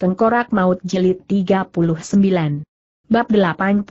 Tengkorak Maut Jilid 39. Bab 81.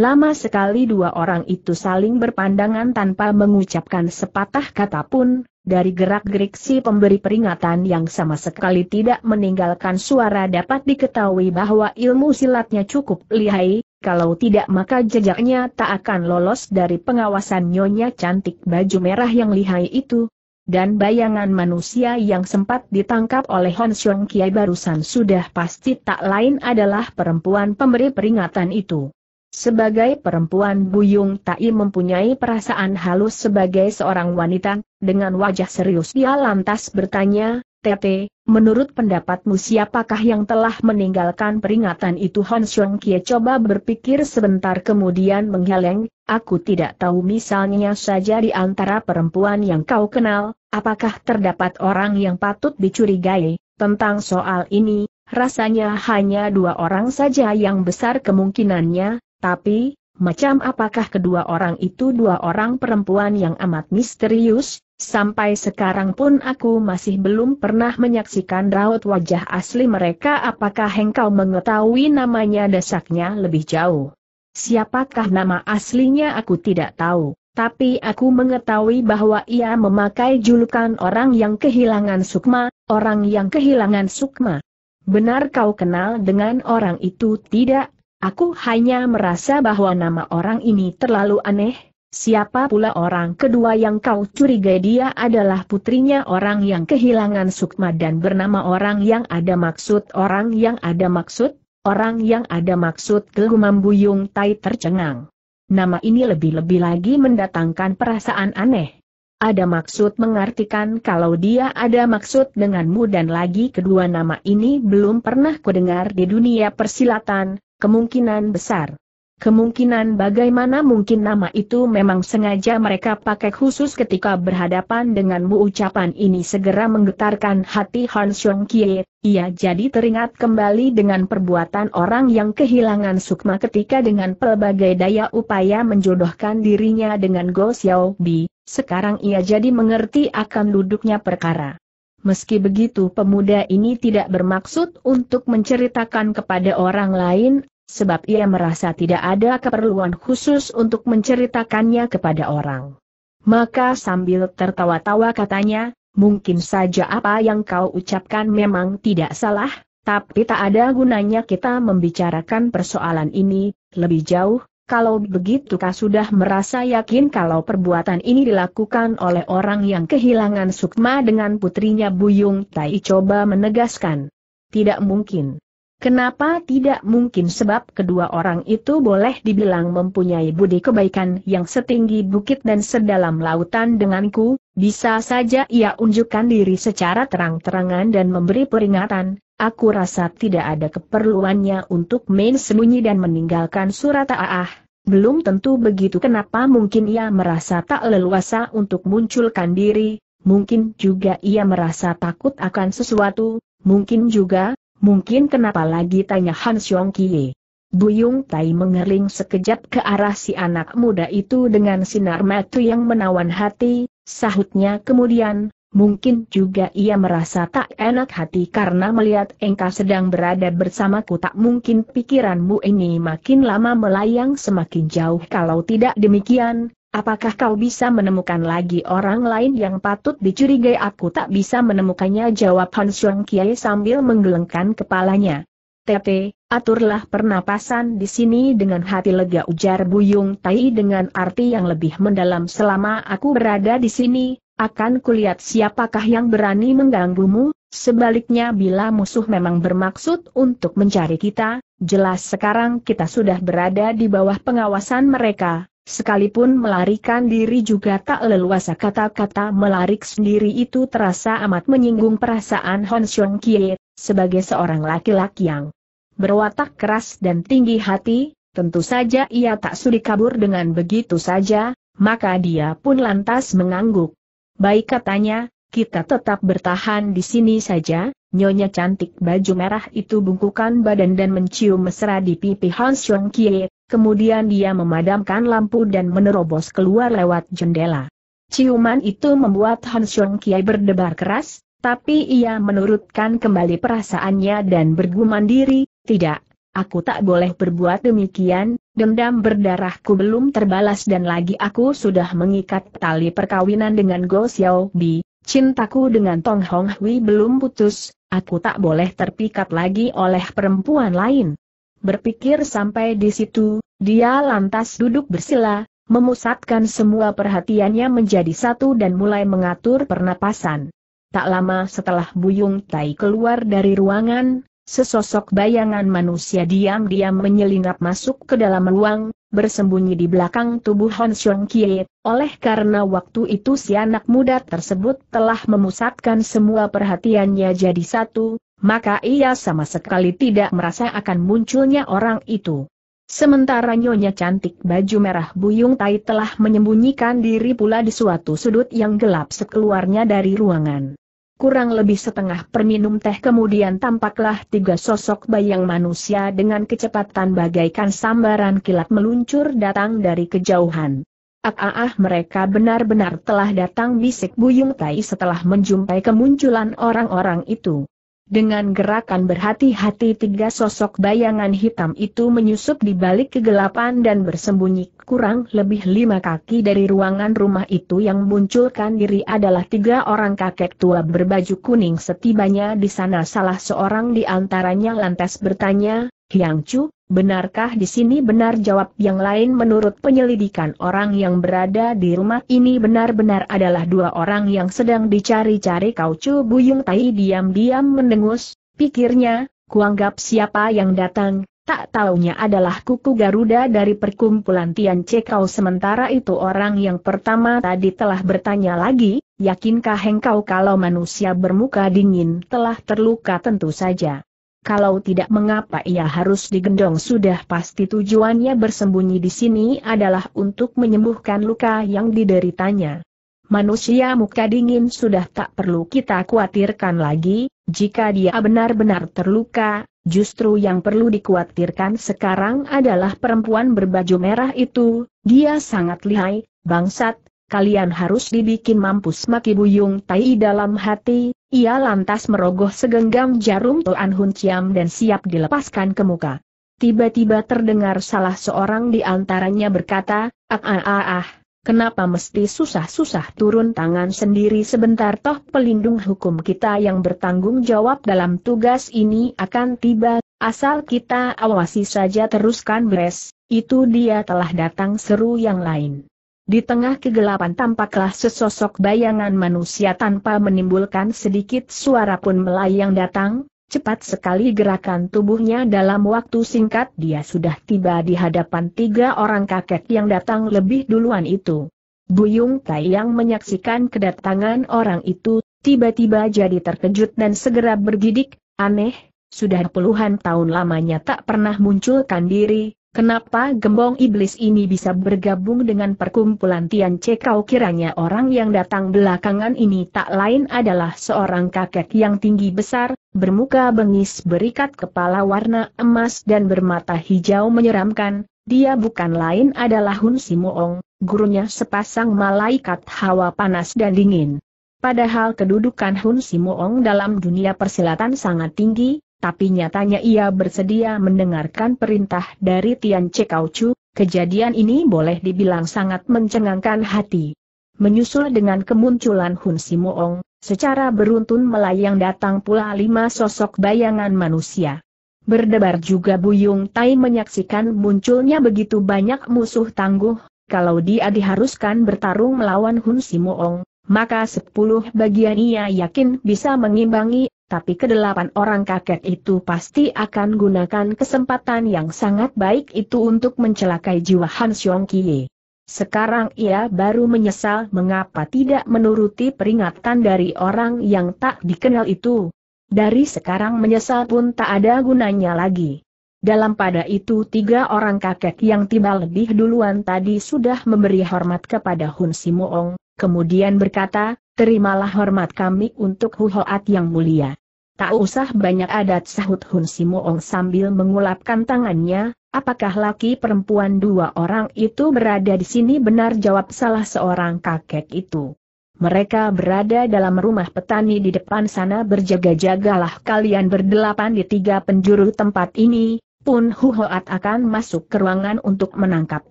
Lama sekali dua orang itu saling berpandangan tanpa mengucapkan sepatah kata pun, dari gerak-gerik si pemberi peringatan yang sama sekali tidak meninggalkan suara dapat diketahui bahwa ilmu silatnya cukup lihai, kalau tidak maka jejaknya tak akan lolos dari pengawasan nyonya cantik baju merah yang lihai itu, dan bayangan manusia yang sempat ditangkap oleh Hon Xiong Kiai barusan sudah pasti tak lain adalah perempuan pemberi peringatan itu. Sebagai perempuan Buyung Tai mempunyai perasaan halus sebagai seorang wanita, dengan wajah serius dia lantas bertanya, Tete, menurut pendapatmu siapakah yang telah meninggalkan peringatan itu Hon Xiong Kie coba berpikir sebentar kemudian menggeleng, aku tidak tahu misalnya saja di antara perempuan yang kau kenal, Apakah terdapat orang yang patut dicurigai? Tentang soal ini, rasanya hanya dua orang saja yang besar kemungkinannya, tapi, macam apakah kedua orang itu dua orang perempuan yang amat misterius? Sampai sekarang pun aku masih belum pernah menyaksikan raut wajah asli mereka apakah engkau mengetahui namanya dasaknya lebih jauh. Siapakah nama aslinya aku tidak tahu tapi aku mengetahui bahwa ia memakai julukan orang yang kehilangan sukma, orang yang kehilangan sukma. Benar kau kenal dengan orang itu tidak? Aku hanya merasa bahwa nama orang ini terlalu aneh. Siapa pula orang kedua yang kau curigai dia adalah putrinya orang yang kehilangan sukma dan bernama orang yang ada maksud orang yang ada maksud, orang yang ada maksud Gelumam Buyung Tai tercengang. Nama ini lebih-lebih lagi mendatangkan perasaan aneh. Ada maksud mengartikan kalau dia ada maksud denganmu dan lagi kedua nama ini belum pernah kudengar di dunia persilatan, kemungkinan besar. Kemungkinan bagaimana mungkin nama itu memang sengaja mereka pakai khusus ketika berhadapan denganmu ucapan ini segera menggetarkan hati Han Xiong Kie, ia jadi teringat kembali dengan perbuatan orang yang kehilangan sukma ketika dengan pelbagai daya upaya menjodohkan dirinya dengan Go Xiao Bi, sekarang ia jadi mengerti akan duduknya perkara. Meski begitu pemuda ini tidak bermaksud untuk menceritakan kepada orang lain sebab ia merasa tidak ada keperluan khusus untuk menceritakannya kepada orang. Maka sambil tertawa-tawa katanya, mungkin saja apa yang kau ucapkan memang tidak salah, tapi tak ada gunanya kita membicarakan persoalan ini, lebih jauh, kalau begitu kau sudah merasa yakin kalau perbuatan ini dilakukan oleh orang yang kehilangan sukma dengan putrinya Buyung Tai coba menegaskan. Tidak mungkin. Kenapa tidak mungkin sebab kedua orang itu boleh dibilang mempunyai budi kebaikan yang setinggi bukit dan sedalam lautan denganku, bisa saja ia unjukkan diri secara terang-terangan dan memberi peringatan, aku rasa tidak ada keperluannya untuk main sembunyi dan meninggalkan surat A'ah. belum tentu begitu kenapa mungkin ia merasa tak leluasa untuk munculkan diri, mungkin juga ia merasa takut akan sesuatu, mungkin juga, Mungkin kenapa lagi tanya Han Xiong Kie. Buyung Tai mengering sekejap ke arah si anak muda itu dengan sinar mata yang menawan hati, sahutnya kemudian, mungkin juga ia merasa tak enak hati karena melihat engkau sedang berada bersamaku tak mungkin pikiranmu ini makin lama melayang semakin jauh kalau tidak demikian, Apakah kau bisa menemukan lagi orang lain yang patut dicurigai aku tak bisa menemukannya jawab Han Xiong Kiai sambil menggelengkan kepalanya. Tete, aturlah pernapasan di sini dengan hati lega ujar Buyung Tai dengan arti yang lebih mendalam selama aku berada di sini, akan kulihat siapakah yang berani mengganggumu, sebaliknya bila musuh memang bermaksud untuk mencari kita, jelas sekarang kita sudah berada di bawah pengawasan mereka, Sekalipun melarikan diri juga tak leluasa kata-kata melarik sendiri itu terasa amat menyinggung perasaan Hon Xiong Kie, sebagai seorang laki-laki yang berwatak keras dan tinggi hati, tentu saja ia tak sudi kabur dengan begitu saja, maka dia pun lantas mengangguk. Baik katanya, kita tetap bertahan di sini saja, nyonya cantik baju merah itu bungkukan badan dan mencium mesra di pipi Hans Chong Kie, kemudian dia memadamkan lampu dan menerobos keluar lewat jendela. Ciuman itu membuat Hans Yong Kie berdebar keras, tapi ia menurutkan kembali perasaannya dan bergumam diri, tidak, aku tak boleh berbuat demikian, dendam berdarahku belum terbalas dan lagi aku sudah mengikat tali perkawinan dengan Go Xiao Bi, Cintaku dengan Tong Hong Hui belum putus, aku tak boleh terpikat lagi oleh perempuan lain. Berpikir sampai di situ, dia lantas duduk bersila, memusatkan semua perhatiannya menjadi satu dan mulai mengatur pernapasan. Tak lama setelah Buyung Tai keluar dari ruangan, Sesosok bayangan manusia diam-diam menyelinap masuk ke dalam ruang, bersembunyi di belakang tubuh Hon Xiong Kie, oleh karena waktu itu si anak muda tersebut telah memusatkan semua perhatiannya jadi satu, maka ia sama sekali tidak merasa akan munculnya orang itu. Sementara Nyonya cantik baju merah Buyung Tai telah menyembunyikan diri pula di suatu sudut yang gelap sekeluarnya dari ruangan kurang lebih setengah minum teh kemudian tampaklah tiga sosok bayang manusia dengan kecepatan bagaikan sambaran kilat meluncur datang dari kejauhan. Ah, ah, ah mereka benar-benar telah datang bisik Buyung Tai setelah menjumpai kemunculan orang-orang itu. Dengan gerakan berhati-hati tiga sosok bayangan hitam itu menyusup di balik kegelapan dan bersembunyi kurang lebih lima kaki dari ruangan rumah itu yang munculkan diri adalah tiga orang kakek tua berbaju kuning setibanya di sana salah seorang di antaranya lantas bertanya, Hyang Chu, Benarkah di sini benar jawab yang lain menurut penyelidikan orang yang berada di rumah ini benar-benar adalah dua orang yang sedang dicari-cari Kaucu Buyung Tai diam-diam mendengus, pikirnya, kuanggap siapa yang datang, tak taunya adalah kuku Garuda dari perkumpulan Tian Cekau sementara itu orang yang pertama tadi telah bertanya lagi, yakinkah engkau kalau manusia bermuka dingin telah terluka tentu saja kalau tidak mengapa ia harus digendong sudah pasti tujuannya bersembunyi di sini adalah untuk menyembuhkan luka yang dideritanya. Manusia muka dingin sudah tak perlu kita khawatirkan lagi, jika dia benar-benar terluka, justru yang perlu dikhawatirkan sekarang adalah perempuan berbaju merah itu, dia sangat lihai, bangsat, kalian harus dibikin mampus maki Buyung Tai dalam hati, ia lantas merogoh segenggam jarum Toan Hun Chiam dan siap dilepaskan ke muka. Tiba-tiba terdengar salah seorang di antaranya berkata, ah ah ah ah, kenapa mesti susah-susah turun tangan sendiri sebentar toh pelindung hukum kita yang bertanggung jawab dalam tugas ini akan tiba, asal kita awasi saja teruskan beres, itu dia telah datang seru yang lain. Di tengah kegelapan tampaklah sesosok bayangan manusia tanpa menimbulkan sedikit suara pun melayang datang, cepat sekali gerakan tubuhnya dalam waktu singkat dia sudah tiba di hadapan tiga orang kakek yang datang lebih duluan itu. Buyung Tai yang menyaksikan kedatangan orang itu, tiba-tiba jadi terkejut dan segera bergidik, aneh, sudah puluhan tahun lamanya tak pernah munculkan diri, Kenapa gembong iblis ini bisa bergabung dengan perkumpulan Tian kau kiranya orang yang datang belakangan ini tak lain adalah seorang kakek yang tinggi besar, bermuka bengis berikat kepala warna emas dan bermata hijau menyeramkan, dia bukan lain adalah Hun Simoong, gurunya sepasang malaikat hawa panas dan dingin. Padahal kedudukan Hun Simoong dalam dunia persilatan sangat tinggi, tapi nyatanya ia bersedia mendengarkan perintah dari Tian Chu. kejadian ini boleh dibilang sangat mencengangkan hati. Menyusul dengan kemunculan Hun Simoong, secara beruntun melayang datang pula lima sosok bayangan manusia. Berdebar juga Buyung Tai menyaksikan munculnya begitu banyak musuh tangguh, kalau dia diharuskan bertarung melawan Hun Simoong, maka sepuluh bagian ia yakin bisa mengimbangi, tapi kedelapan orang kakek itu pasti akan gunakan kesempatan yang sangat baik itu untuk mencelakai jiwa Han Xiong Kie. Sekarang ia baru menyesal mengapa tidak menuruti peringatan dari orang yang tak dikenal itu. Dari sekarang menyesal pun tak ada gunanya lagi. Dalam pada itu tiga orang kakek yang tiba lebih duluan tadi sudah memberi hormat kepada Hun Simoong, kemudian berkata, terimalah hormat kami untuk Huhoat yang mulia. Tak usah banyak adat sahut Hun Simoong sambil mengulapkan tangannya, apakah laki perempuan dua orang itu berada di sini benar jawab salah seorang kakek itu. Mereka berada dalam rumah petani di depan sana berjaga-jagalah kalian berdelapan di tiga penjuru tempat ini, pun Huhoat akan masuk ke ruangan untuk menangkap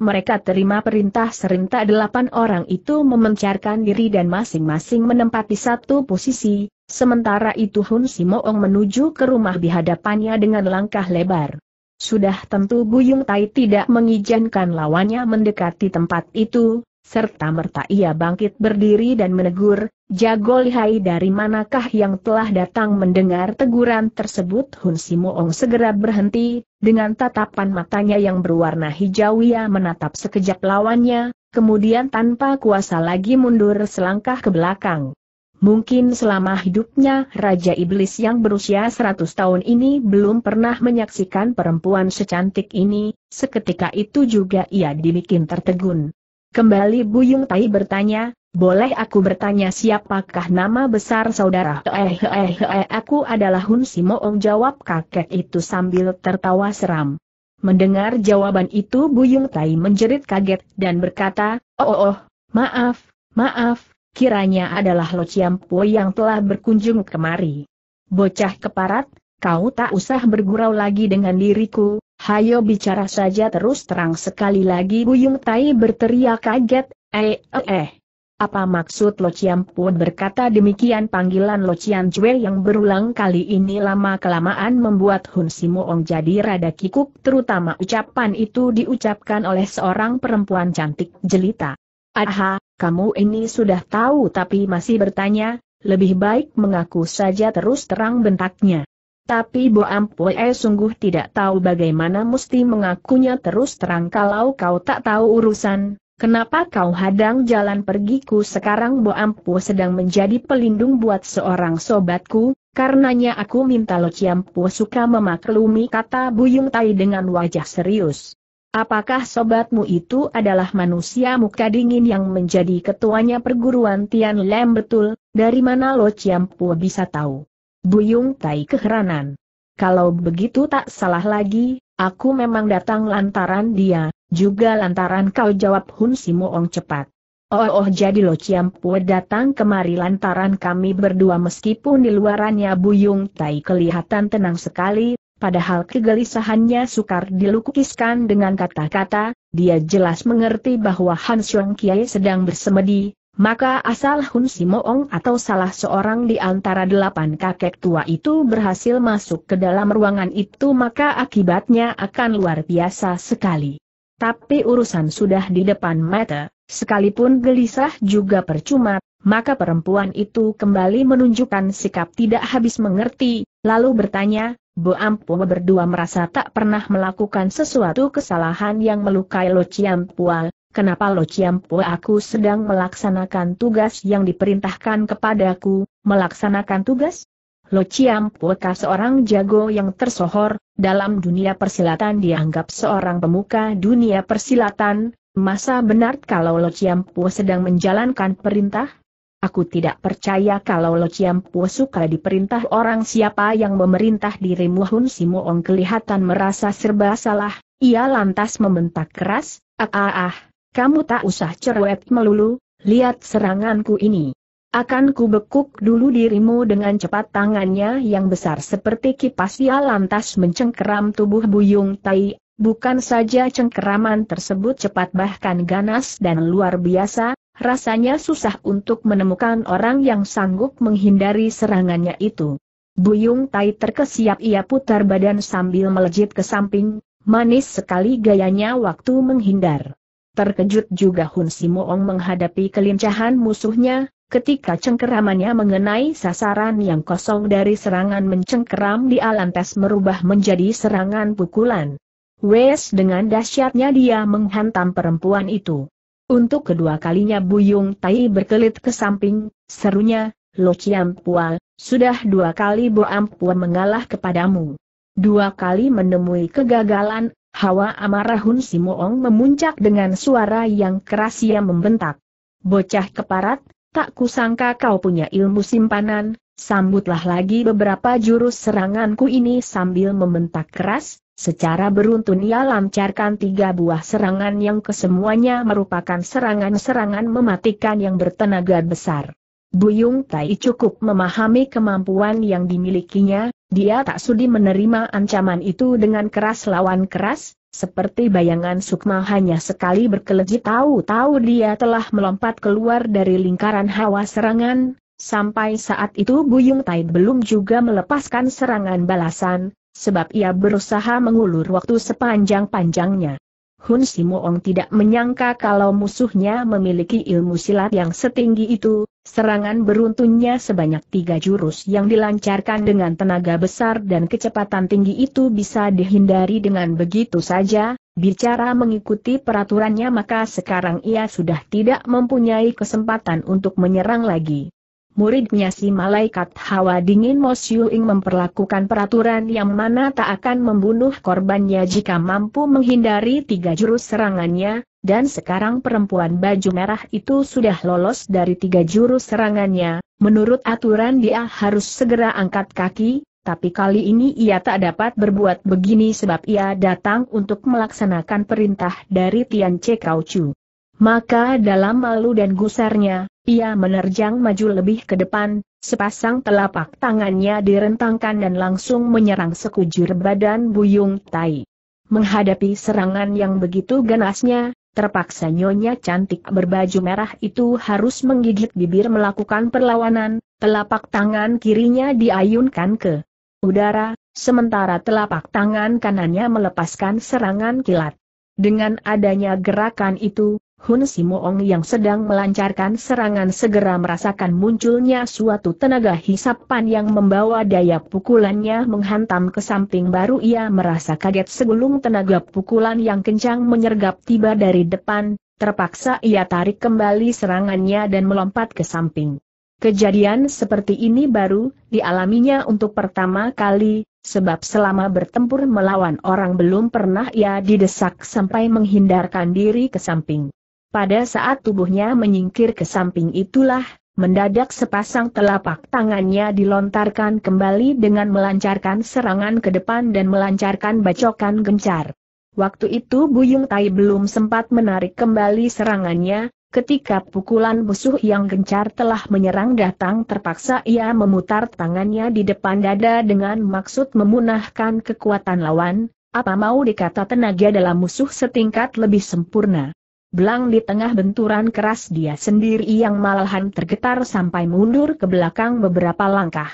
mereka terima perintah serentak delapan orang itu memencarkan diri dan masing-masing menempati satu posisi, sementara itu Hun Simoong menuju ke rumah di hadapannya dengan langkah lebar. Sudah tentu Buyung Tai tidak mengizinkan lawannya mendekati tempat itu, serta merta ia bangkit berdiri dan menegur, jago lihai dari manakah yang telah datang mendengar teguran tersebut Hun Simoong segera berhenti, dengan tatapan matanya yang berwarna hijau ia menatap sekejap lawannya, kemudian tanpa kuasa lagi mundur selangkah ke belakang. Mungkin selama hidupnya Raja Iblis yang berusia 100 tahun ini belum pernah menyaksikan perempuan secantik ini, seketika itu juga ia dibikin tertegun. Kembali Buyung Tai bertanya, boleh aku bertanya siapakah nama besar saudara? Eh eh eh aku adalah Hun Simoong jawab kakek itu sambil tertawa seram. Mendengar jawaban itu Buyung Tai menjerit kaget dan berkata, oh oh, oh maaf, maaf, kiranya adalah Lo Ciampo yang telah berkunjung kemari. Bocah keparat, kau tak usah bergurau lagi dengan diriku, Hayo bicara saja terus terang sekali lagi Buyung Tai berteriak kaget, eh eh eh. Apa maksud Lo Chiam Pun berkata demikian panggilan Lo Chiam Chue yang berulang kali ini lama-kelamaan membuat Hun Simoong jadi rada kikuk terutama ucapan itu diucapkan oleh seorang perempuan cantik jelita. Aha, kamu ini sudah tahu tapi masih bertanya, lebih baik mengaku saja terus terang bentaknya. Tapi Bo Ampue sungguh tidak tahu bagaimana mesti mengakunya terus terang kalau kau tak tahu urusan, kenapa kau hadang jalan pergiku sekarang Bo Ampue sedang menjadi pelindung buat seorang sobatku, karenanya aku minta Lo Ciampu suka memaklumi kata Buyung Tai dengan wajah serius. Apakah sobatmu itu adalah manusia muka dingin yang menjadi ketuanya perguruan Tian Lem betul, dari mana Lo Ciampu bisa tahu? Buyung Tai keheranan. Kalau begitu tak salah lagi, aku memang datang lantaran dia, juga lantaran kau jawab Hun Simoong cepat. Oh, oh jadi lo Ciampue datang kemari lantaran kami berdua meskipun di luarannya Buyung Tai kelihatan tenang sekali, Padahal kegelisahannya sukar dilukiskan dengan kata-kata, dia jelas mengerti bahwa Han Xiong Kiai sedang bersemedi, maka asal Hun Simoong atau salah seorang di antara delapan kakek tua itu berhasil masuk ke dalam ruangan itu maka akibatnya akan luar biasa sekali. Tapi urusan sudah di depan mata, sekalipun gelisah juga percuma, maka perempuan itu kembali menunjukkan sikap tidak habis mengerti, lalu bertanya, Bu Ampu, berdua merasa tak pernah melakukan sesuatu kesalahan yang melukai Lo Ciampual, Kenapa Lo Chiampo aku sedang melaksanakan tugas yang diperintahkan kepadaku, melaksanakan tugas? Lo Chiampo seorang jago yang tersohor, dalam dunia persilatan dianggap seorang pemuka dunia persilatan, masa benar kalau Lo Chiampo sedang menjalankan perintah? Aku tidak percaya kalau Lo Chiampo suka diperintah orang siapa yang memerintah dirimu Hun Simoong kelihatan merasa serba salah, ia lantas membentak keras, ah ah ah. Kamu tak usah cerewet melulu, lihat seranganku ini. Akan ku bekuk dulu dirimu dengan cepat tangannya yang besar seperti kipas ia lantas mencengkeram tubuh Buyung Tai. Bukan saja cengkeraman tersebut cepat bahkan ganas dan luar biasa, rasanya susah untuk menemukan orang yang sanggup menghindari serangannya itu. Buyung Tai terkesiap ia putar badan sambil melejit ke samping, manis sekali gayanya waktu menghindar. Terkejut juga Hun Simoong menghadapi kelincahan musuhnya, ketika cengkeramannya mengenai sasaran yang kosong dari serangan mencengkeram di alantes merubah menjadi serangan pukulan. Wes dengan dahsyatnya dia menghantam perempuan itu. Untuk kedua kalinya Buyung Tai berkelit ke samping, serunya, Lo Chiam Pual, sudah dua kali Bo Ampua mengalah kepadamu. Dua kali menemui kegagalan, Hawa amarah Hun Simoong memuncak dengan suara yang keras ia membentak. Bocah keparat, tak kusangka kau punya ilmu simpanan, sambutlah lagi beberapa jurus seranganku ini sambil membentak keras, secara beruntun ia lancarkan tiga buah serangan yang kesemuanya merupakan serangan-serangan mematikan yang bertenaga besar. Buyung Tai cukup memahami kemampuan yang dimilikinya, dia tak sudi menerima ancaman itu dengan keras lawan keras, seperti bayangan Sukma hanya sekali berkelejit tahu-tahu dia telah melompat keluar dari lingkaran hawa serangan, sampai saat itu Buyung Tai belum juga melepaskan serangan balasan, sebab ia berusaha mengulur waktu sepanjang-panjangnya. Hun Simoong tidak menyangka kalau musuhnya memiliki ilmu silat yang setinggi itu, Serangan beruntunnya sebanyak tiga jurus yang dilancarkan dengan tenaga besar dan kecepatan tinggi itu bisa dihindari dengan begitu saja, bicara mengikuti peraturannya maka sekarang ia sudah tidak mempunyai kesempatan untuk menyerang lagi muridnya si malaikat hawa dingin Mo Ing memperlakukan peraturan yang mana tak akan membunuh korbannya jika mampu menghindari tiga jurus serangannya, dan sekarang perempuan baju merah itu sudah lolos dari tiga jurus serangannya, menurut aturan dia harus segera angkat kaki, tapi kali ini ia tak dapat berbuat begini sebab ia datang untuk melaksanakan perintah dari Tian Che Kau Chu. Maka dalam malu dan gusarnya, ia menerjang maju lebih ke depan, sepasang telapak tangannya direntangkan dan langsung menyerang sekujur badan Buyung Tai. Menghadapi serangan yang begitu ganasnya, terpaksa nyonya cantik berbaju merah itu harus menggigit bibir melakukan perlawanan, telapak tangan kirinya diayunkan ke udara, sementara telapak tangan kanannya melepaskan serangan kilat. Dengan adanya gerakan itu, Hun Simoong yang sedang melancarkan serangan segera merasakan munculnya suatu tenaga hisapan yang membawa daya pukulannya menghantam ke samping baru ia merasa kaget sebelum tenaga pukulan yang kencang menyergap tiba dari depan, terpaksa ia tarik kembali serangannya dan melompat ke samping. Kejadian seperti ini baru dialaminya untuk pertama kali, sebab selama bertempur melawan orang belum pernah ia didesak sampai menghindarkan diri ke samping. Pada saat tubuhnya menyingkir ke samping itulah, mendadak sepasang telapak tangannya dilontarkan kembali dengan melancarkan serangan ke depan dan melancarkan bacokan gencar. Waktu itu Buyung Tai belum sempat menarik kembali serangannya, ketika pukulan musuh yang gencar telah menyerang datang terpaksa ia memutar tangannya di depan dada dengan maksud memunahkan kekuatan lawan, apa mau dikata tenaga dalam musuh setingkat lebih sempurna belang di tengah benturan keras dia sendiri yang malahan tergetar sampai mundur ke belakang beberapa langkah.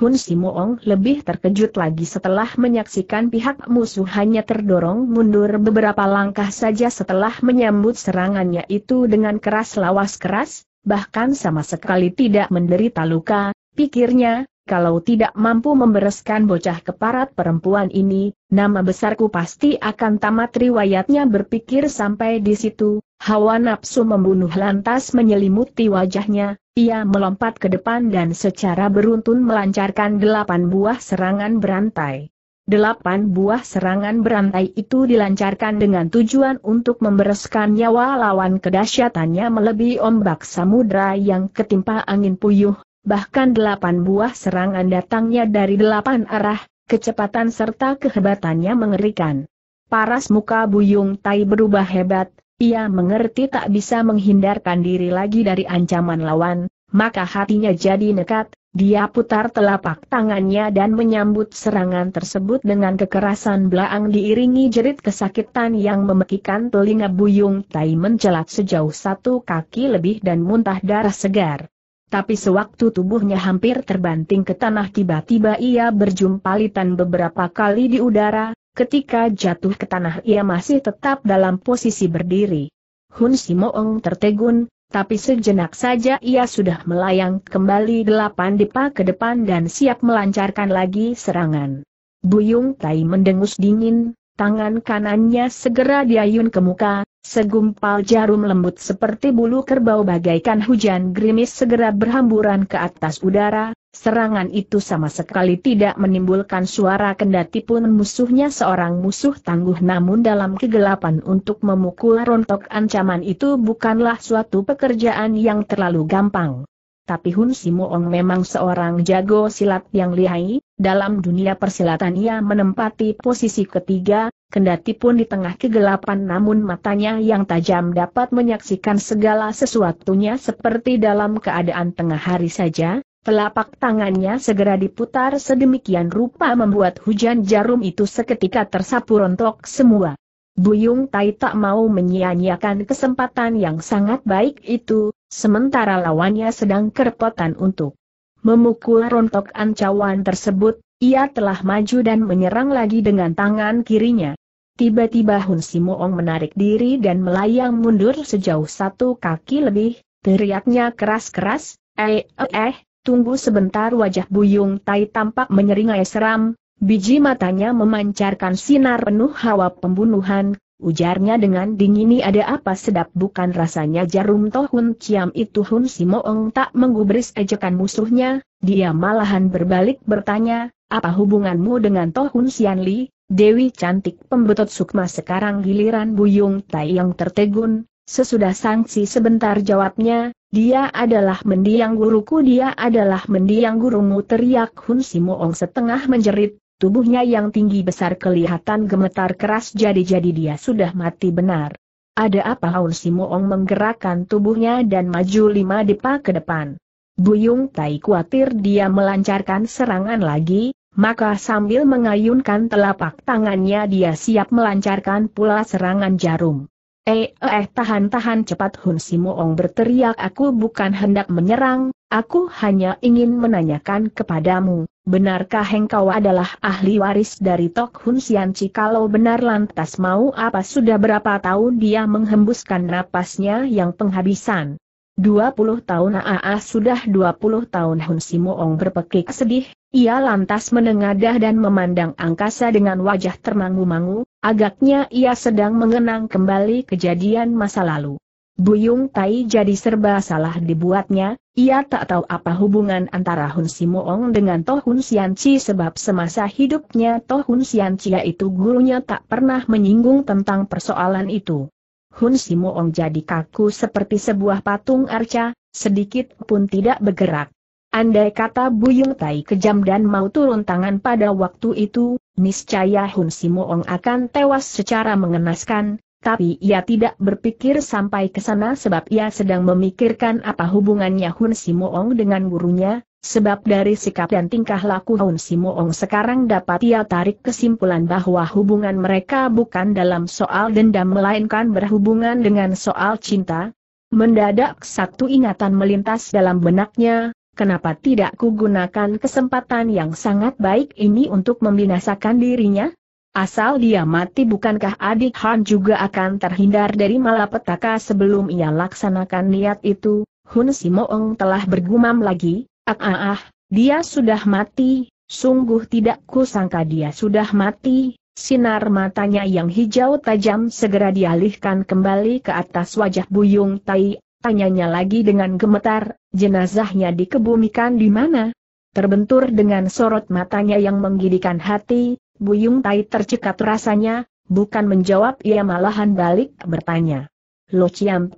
Hun Simoong lebih terkejut lagi setelah menyaksikan pihak musuh hanya terdorong mundur beberapa langkah saja setelah menyambut serangannya itu dengan keras lawas keras, bahkan sama sekali tidak menderita luka, pikirnya, kalau tidak mampu membereskan bocah keparat perempuan ini, nama besarku pasti akan tamat riwayatnya berpikir sampai di situ, hawa nafsu membunuh lantas menyelimuti wajahnya, ia melompat ke depan dan secara beruntun melancarkan delapan buah serangan berantai. Delapan buah serangan berantai itu dilancarkan dengan tujuan untuk membereskan nyawa lawan kedahsyatannya melebihi ombak samudra yang ketimpa angin puyuh, bahkan delapan buah serangan datangnya dari delapan arah, kecepatan serta kehebatannya mengerikan. Paras muka Buyung Tai berubah hebat, ia mengerti tak bisa menghindarkan diri lagi dari ancaman lawan, maka hatinya jadi nekat, dia putar telapak tangannya dan menyambut serangan tersebut dengan kekerasan belaang diiringi jerit kesakitan yang memekikan telinga Buyung Tai mencelat sejauh satu kaki lebih dan muntah darah segar. Tapi sewaktu tubuhnya hampir terbanting ke tanah tiba-tiba ia berjumpa litan beberapa kali di udara, ketika jatuh ke tanah ia masih tetap dalam posisi berdiri. Hun Simoong tertegun, tapi sejenak saja ia sudah melayang kembali delapan dipa ke depan dan siap melancarkan lagi serangan. Buyung Tai mendengus dingin, Tangan kanannya segera diayun ke muka, segumpal jarum lembut seperti bulu kerbau bagaikan hujan gerimis segera berhamburan ke atas udara, serangan itu sama sekali tidak menimbulkan suara kendati pun musuhnya seorang musuh tangguh namun dalam kegelapan untuk memukul rontok ancaman itu bukanlah suatu pekerjaan yang terlalu gampang tapi Hun Simoong memang seorang jago silat yang lihai, dalam dunia persilatan ia menempati posisi ketiga, kendati pun di tengah kegelapan namun matanya yang tajam dapat menyaksikan segala sesuatunya seperti dalam keadaan tengah hari saja, telapak tangannya segera diputar sedemikian rupa membuat hujan jarum itu seketika tersapu rontok semua. Buyung Tai tak mau menyia-nyiakan kesempatan yang sangat baik itu, sementara lawannya sedang kerepotan untuk memukul rontok ancawan tersebut, ia telah maju dan menyerang lagi dengan tangan kirinya. Tiba-tiba Hun Simoong menarik diri dan melayang mundur sejauh satu kaki lebih, teriaknya keras-keras, eh, eh, eh, tunggu sebentar wajah Buyung Tai tampak menyeringai seram, biji matanya memancarkan sinar penuh hawa pembunuhan, Ujarnya dengan dingin ini ada apa sedap bukan rasanya jarum tohun kiam itu Hun Simoong tak menggubris ejekan musuhnya, dia malahan berbalik bertanya, apa hubunganmu dengan Tohun xianli Dewi cantik pembetot sukma sekarang giliran Buyung Tai yang tertegun, sesudah sanksi sebentar jawabnya, dia adalah mendiang guruku dia adalah mendiang gurumu teriak Hun Simoong setengah menjerit, Tubuhnya yang tinggi besar kelihatan gemetar keras jadi-jadi dia sudah mati benar. Ada apa Haun Simoong menggerakkan tubuhnya dan maju lima depa ke depan. Buyung Tai khawatir dia melancarkan serangan lagi, maka sambil mengayunkan telapak tangannya dia siap melancarkan pula serangan jarum. Eh eh tahan-tahan cepat Hun Simoong berteriak aku bukan hendak menyerang, aku hanya ingin menanyakan kepadamu, Benarkah engkau adalah ahli waris dari Tok Hun Chi? kalau benar lantas mau apa sudah berapa tahun dia menghembuskan napasnya yang penghabisan? 20 tahun AA sudah 20 tahun Hun Simoong berpekik sedih, ia lantas menengadah dan memandang angkasa dengan wajah termangu-mangu, agaknya ia sedang mengenang kembali kejadian masa lalu. Buyung Tai jadi serba salah dibuatnya, ia tak tahu apa hubungan antara Hun Simoong dengan Toh Hun Xianci sebab semasa hidupnya Toh Hun Xianci yaitu gurunya tak pernah menyinggung tentang persoalan itu. Hun Simoong jadi kaku seperti sebuah patung arca, sedikit pun tidak bergerak. Andai kata Buyung Tai kejam dan mau turun tangan pada waktu itu, niscaya Hun Simoong akan tewas secara mengenaskan, tapi ia tidak berpikir sampai ke sana sebab ia sedang memikirkan apa hubungannya Hun Simoong dengan gurunya, sebab dari sikap dan tingkah laku Hun Simoong sekarang dapat ia tarik kesimpulan bahwa hubungan mereka bukan dalam soal dendam melainkan berhubungan dengan soal cinta. Mendadak satu ingatan melintas dalam benaknya, kenapa tidak kugunakan kesempatan yang sangat baik ini untuk membinasakan dirinya? Asal dia mati bukankah adik Han juga akan terhindar dari malapetaka sebelum ia laksanakan niat itu? Hun Simoong telah bergumam lagi, ah ah ah, dia sudah mati, sungguh tidak kusangka dia sudah mati, sinar matanya yang hijau tajam segera dialihkan kembali ke atas wajah Buyung Tai, tanyanya lagi dengan gemetar, jenazahnya dikebumikan di mana? Terbentur dengan sorot matanya yang menggidikan hati, Buyung Tai tercekat rasanya, bukan menjawab ia malahan balik bertanya. Lo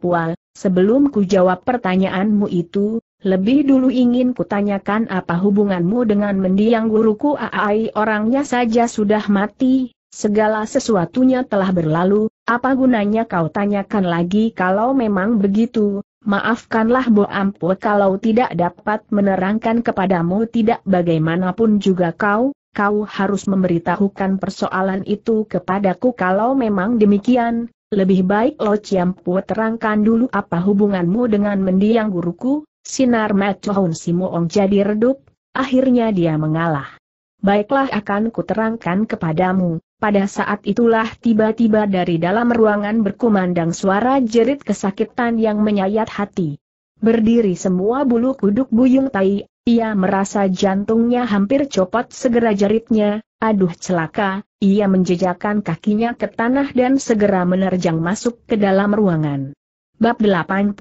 Pual, sebelum ku jawab pertanyaanmu itu, lebih dulu ingin kutanyakan apa hubunganmu dengan mendiang guruku Aai orangnya saja sudah mati, segala sesuatunya telah berlalu, apa gunanya kau tanyakan lagi kalau memang begitu, maafkanlah Bo Ampu kalau tidak dapat menerangkan kepadamu tidak bagaimanapun juga kau, kau harus memberitahukan persoalan itu kepadaku kalau memang demikian, lebih baik Lo ciampu terangkan dulu apa hubunganmu dengan mendiang guruku, sinar Macohun Simuong jadi redup, akhirnya dia mengalah. Baiklah akan kuterangkan kepadamu, pada saat itulah tiba-tiba dari dalam ruangan berkumandang suara jerit kesakitan yang menyayat hati. Berdiri semua bulu kuduk Buyung Tai, ia merasa jantungnya hampir copot segera jeritnya, aduh celaka, ia menjejakkan kakinya ke tanah dan segera menerjang masuk ke dalam ruangan. Bab 82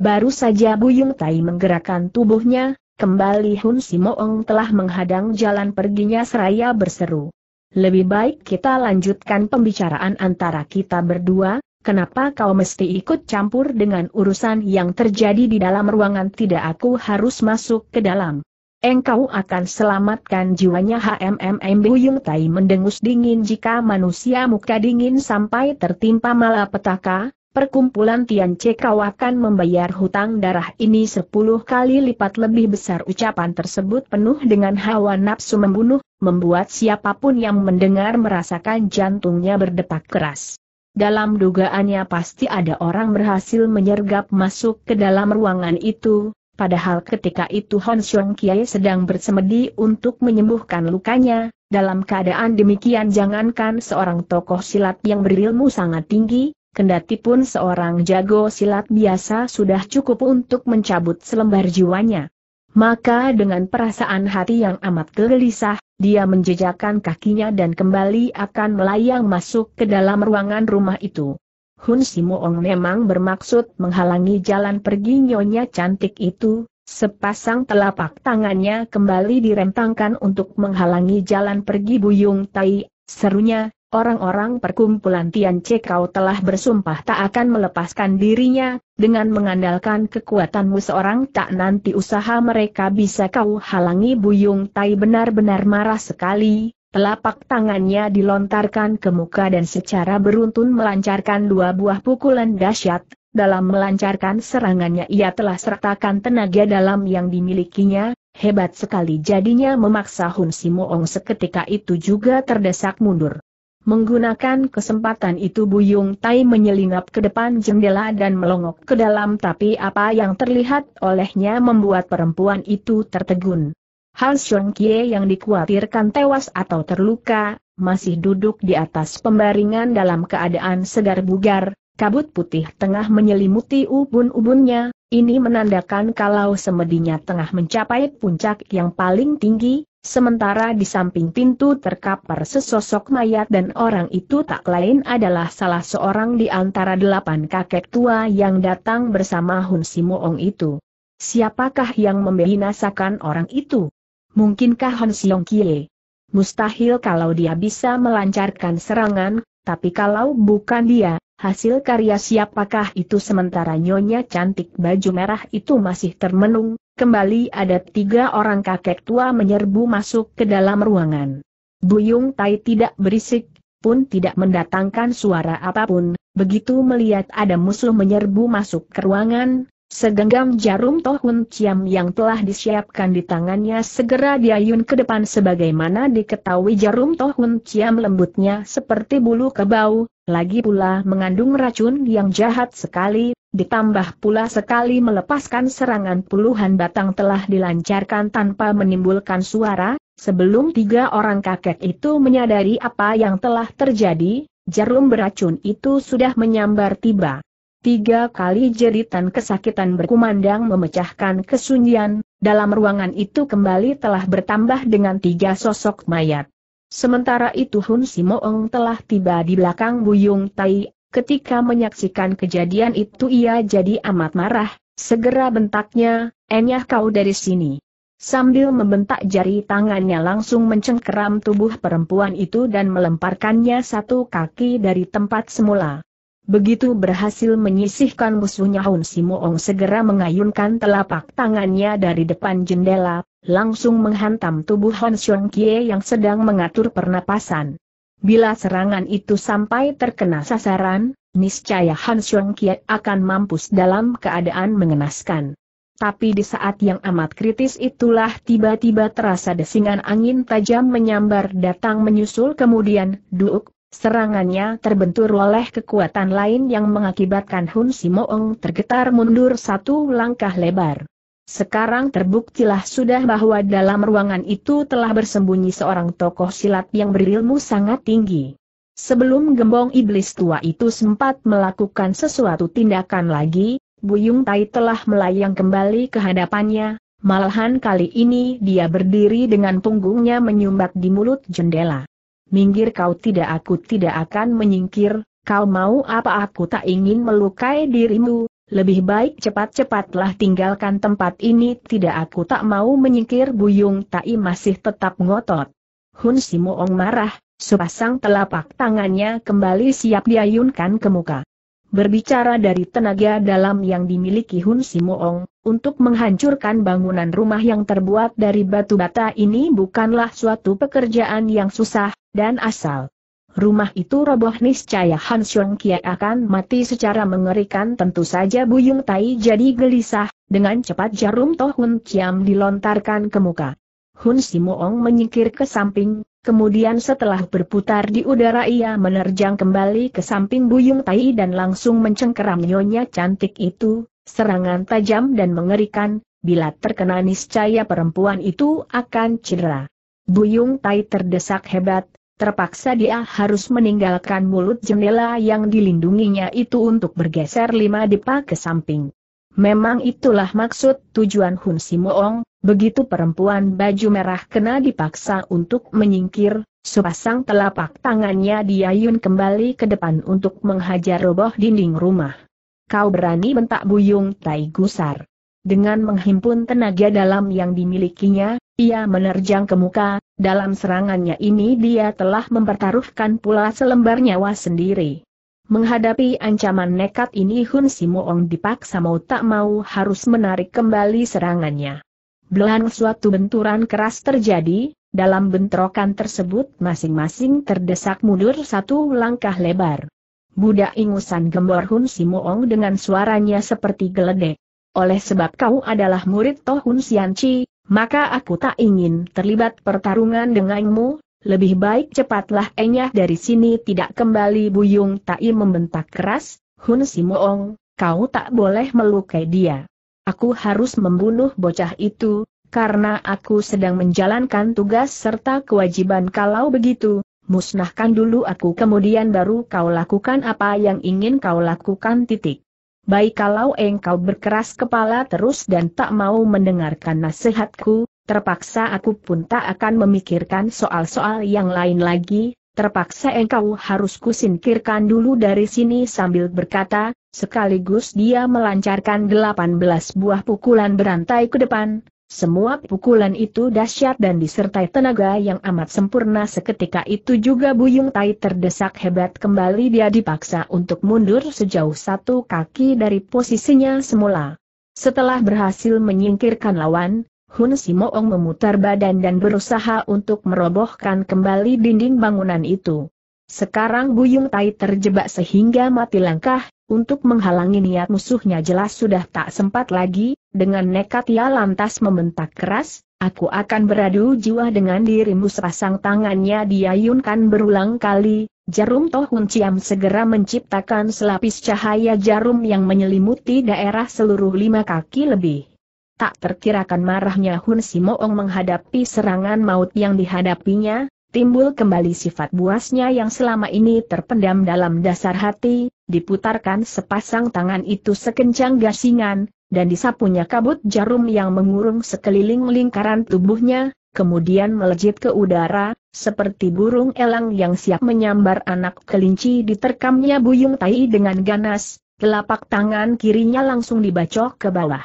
Baru saja Buyung Tai menggerakkan tubuhnya, kembali Hun Simoong telah menghadang jalan perginya seraya berseru. Lebih baik kita lanjutkan pembicaraan antara kita berdua, Kenapa kau mesti ikut campur dengan urusan yang terjadi di dalam ruangan tidak aku harus masuk ke dalam. Engkau akan selamatkan jiwanya HMMM Buyung Tai mendengus dingin jika manusia muka dingin sampai tertimpa malapetaka, perkumpulan Tian kau akan membayar hutang darah ini sepuluh kali lipat lebih besar ucapan tersebut penuh dengan hawa nafsu membunuh, membuat siapapun yang mendengar merasakan jantungnya berdetak keras. Dalam dugaannya pasti ada orang berhasil menyergap masuk ke dalam ruangan itu, padahal ketika itu Hon Xiong Kiai sedang bersemedi untuk menyembuhkan lukanya, dalam keadaan demikian jangankan seorang tokoh silat yang berilmu sangat tinggi, kendati pun seorang jago silat biasa sudah cukup untuk mencabut selembar jiwanya. Maka dengan perasaan hati yang amat gelisah, dia menjejakkan kakinya dan kembali akan melayang masuk ke dalam ruangan rumah itu. Hun Simoong memang bermaksud menghalangi jalan pergi nyonya cantik itu, sepasang telapak tangannya kembali direntangkan untuk menghalangi jalan pergi Buyung Tai, serunya, orang-orang perkumpulan Tian Kau telah bersumpah tak akan melepaskan dirinya, dengan mengandalkan kekuatanmu seorang tak nanti usaha mereka bisa kau halangi Buyung Tai benar-benar marah sekali, telapak tangannya dilontarkan ke muka dan secara beruntun melancarkan dua buah pukulan dahsyat, dalam melancarkan serangannya ia telah sertakan tenaga dalam yang dimilikinya, hebat sekali jadinya memaksa Hun Simoong seketika itu juga terdesak mundur. Menggunakan kesempatan itu Buyung Tai menyelinap ke depan jendela dan melongok ke dalam tapi apa yang terlihat olehnya membuat perempuan itu tertegun. Han Xiong Kie yang dikhawatirkan tewas atau terluka, masih duduk di atas pembaringan dalam keadaan segar bugar, kabut putih tengah menyelimuti ubun-ubunnya, ini menandakan kalau semedinya tengah mencapai puncak yang paling tinggi, Sementara di samping pintu terkapar sesosok mayat dan orang itu tak lain adalah salah seorang di antara delapan kakek tua yang datang bersama Hun Simoong itu. Siapakah yang membinasakan orang itu? Mungkinkah Hun Siong Kie? Mustahil kalau dia bisa melancarkan serangan, tapi kalau bukan dia, hasil karya siapakah itu sementara nyonya cantik baju merah itu masih termenung, Kembali ada tiga orang kakek tua menyerbu masuk ke dalam ruangan. Buyung Tai tidak berisik, pun tidak mendatangkan suara apapun, begitu melihat ada musuh menyerbu masuk ke ruangan, segenggam jarum Tohun Ciam yang telah disiapkan di tangannya segera diayun ke depan sebagaimana diketahui jarum Tohun Ciam lembutnya seperti bulu kebau, lagi pula mengandung racun yang jahat sekali, Ditambah pula sekali melepaskan serangan puluhan batang telah dilancarkan tanpa menimbulkan suara, sebelum tiga orang kakek itu menyadari apa yang telah terjadi, jarum beracun itu sudah menyambar tiba. Tiga kali jeritan kesakitan berkumandang memecahkan kesunyian, dalam ruangan itu kembali telah bertambah dengan tiga sosok mayat. Sementara itu Hun Simoong telah tiba di belakang Buyung Tai, Ketika menyaksikan kejadian itu ia jadi amat marah, segera bentaknya, enyah kau dari sini. Sambil membentak jari tangannya langsung mencengkeram tubuh perempuan itu dan melemparkannya satu kaki dari tempat semula. Begitu berhasil menyisihkan musuhnya Hun Simoong segera mengayunkan telapak tangannya dari depan jendela, langsung menghantam tubuh Hon Xiong Kie yang sedang mengatur pernapasan. Bila serangan itu sampai terkena sasaran, niscaya Han Xiong Kiat akan mampus dalam keadaan mengenaskan. Tapi di saat yang amat kritis itulah tiba-tiba terasa desingan angin tajam menyambar datang menyusul kemudian, duk, serangannya terbentur oleh kekuatan lain yang mengakibatkan Hun Simoong tergetar mundur satu langkah lebar. Sekarang terbuktilah sudah bahwa dalam ruangan itu telah bersembunyi seorang tokoh silat yang berilmu sangat tinggi. Sebelum gembong iblis tua itu sempat melakukan sesuatu tindakan lagi, Buyung Tai telah melayang kembali ke hadapannya, malahan kali ini dia berdiri dengan punggungnya menyumbat di mulut jendela. Minggir kau tidak aku tidak akan menyingkir, kau mau apa aku tak ingin melukai dirimu, lebih baik cepat-cepatlah tinggalkan tempat ini tidak aku tak mau menyingkir Buyung Tai masih tetap ngotot. Hun Simoong marah, sepasang telapak tangannya kembali siap diayunkan ke muka. Berbicara dari tenaga dalam yang dimiliki Hun Simoong, untuk menghancurkan bangunan rumah yang terbuat dari batu bata ini bukanlah suatu pekerjaan yang susah, dan asal rumah itu roboh niscaya Han Xiong Kia akan mati secara mengerikan tentu saja Buyung Tai jadi gelisah, dengan cepat jarum Toh Hun Chiam dilontarkan ke muka. Hun Simoong menyingkir ke samping, kemudian setelah berputar di udara ia menerjang kembali ke samping Buyung Tai dan langsung mencengkeram nyonya cantik itu, serangan tajam dan mengerikan, bila terkena niscaya perempuan itu akan cedera. Buyung Tai terdesak hebat, terpaksa dia harus meninggalkan mulut jendela yang dilindunginya itu untuk bergeser lima depa ke samping. Memang itulah maksud tujuan Hun Simoong, begitu perempuan baju merah kena dipaksa untuk menyingkir, sepasang telapak tangannya diayun kembali ke depan untuk menghajar roboh dinding rumah. Kau berani bentak Buyung Tai Gusar. Dengan menghimpun tenaga dalam yang dimilikinya, ia menerjang ke muka, dalam serangannya ini dia telah mempertaruhkan pula selembar nyawa sendiri. Menghadapi ancaman nekat ini Hun Simoong dipaksa mau tak mau harus menarik kembali serangannya. Belahan suatu benturan keras terjadi, dalam bentrokan tersebut masing-masing terdesak mundur satu langkah lebar. Budak ingusan gembor Hun Simoong dengan suaranya seperti geledek. Oleh sebab kau adalah murid Toh Hun Sianci, maka aku tak ingin terlibat pertarungan denganmu, lebih baik cepatlah enyah dari sini tidak kembali Buyung Tai membentak keras, Hun Simoong, kau tak boleh melukai dia. Aku harus membunuh bocah itu, karena aku sedang menjalankan tugas serta kewajiban kalau begitu, musnahkan dulu aku kemudian baru kau lakukan apa yang ingin kau lakukan titik baik kalau engkau berkeras kepala terus dan tak mau mendengarkan nasihatku, terpaksa aku pun tak akan memikirkan soal-soal yang lain lagi, terpaksa engkau harus kusingkirkan dulu dari sini sambil berkata, sekaligus dia melancarkan 18 buah pukulan berantai ke depan, semua pukulan itu dahsyat dan disertai tenaga yang amat sempurna seketika itu juga Buyung Tai terdesak hebat kembali dia dipaksa untuk mundur sejauh satu kaki dari posisinya semula. Setelah berhasil menyingkirkan lawan, Hun Simoong memutar badan dan berusaha untuk merobohkan kembali dinding bangunan itu. Sekarang Buyung Tai terjebak sehingga mati langkah, untuk menghalangi niat musuhnya jelas sudah tak sempat lagi, dengan nekat ia lantas membentak keras, aku akan beradu jiwa dengan dirimu sepasang tangannya diayunkan berulang kali, jarum Tohun Ciam segera menciptakan selapis cahaya jarum yang menyelimuti daerah seluruh lima kaki lebih. Tak terkirakan marahnya Hun Simoong menghadapi serangan maut yang dihadapinya, timbul kembali sifat buasnya yang selama ini terpendam dalam dasar hati, diputarkan sepasang tangan itu sekencang gasingan, dan disapunya kabut jarum yang mengurung sekeliling lingkaran tubuhnya, kemudian melejit ke udara, seperti burung elang yang siap menyambar anak kelinci diterkamnya Buyung Tai dengan ganas, telapak tangan kirinya langsung dibacok ke bawah.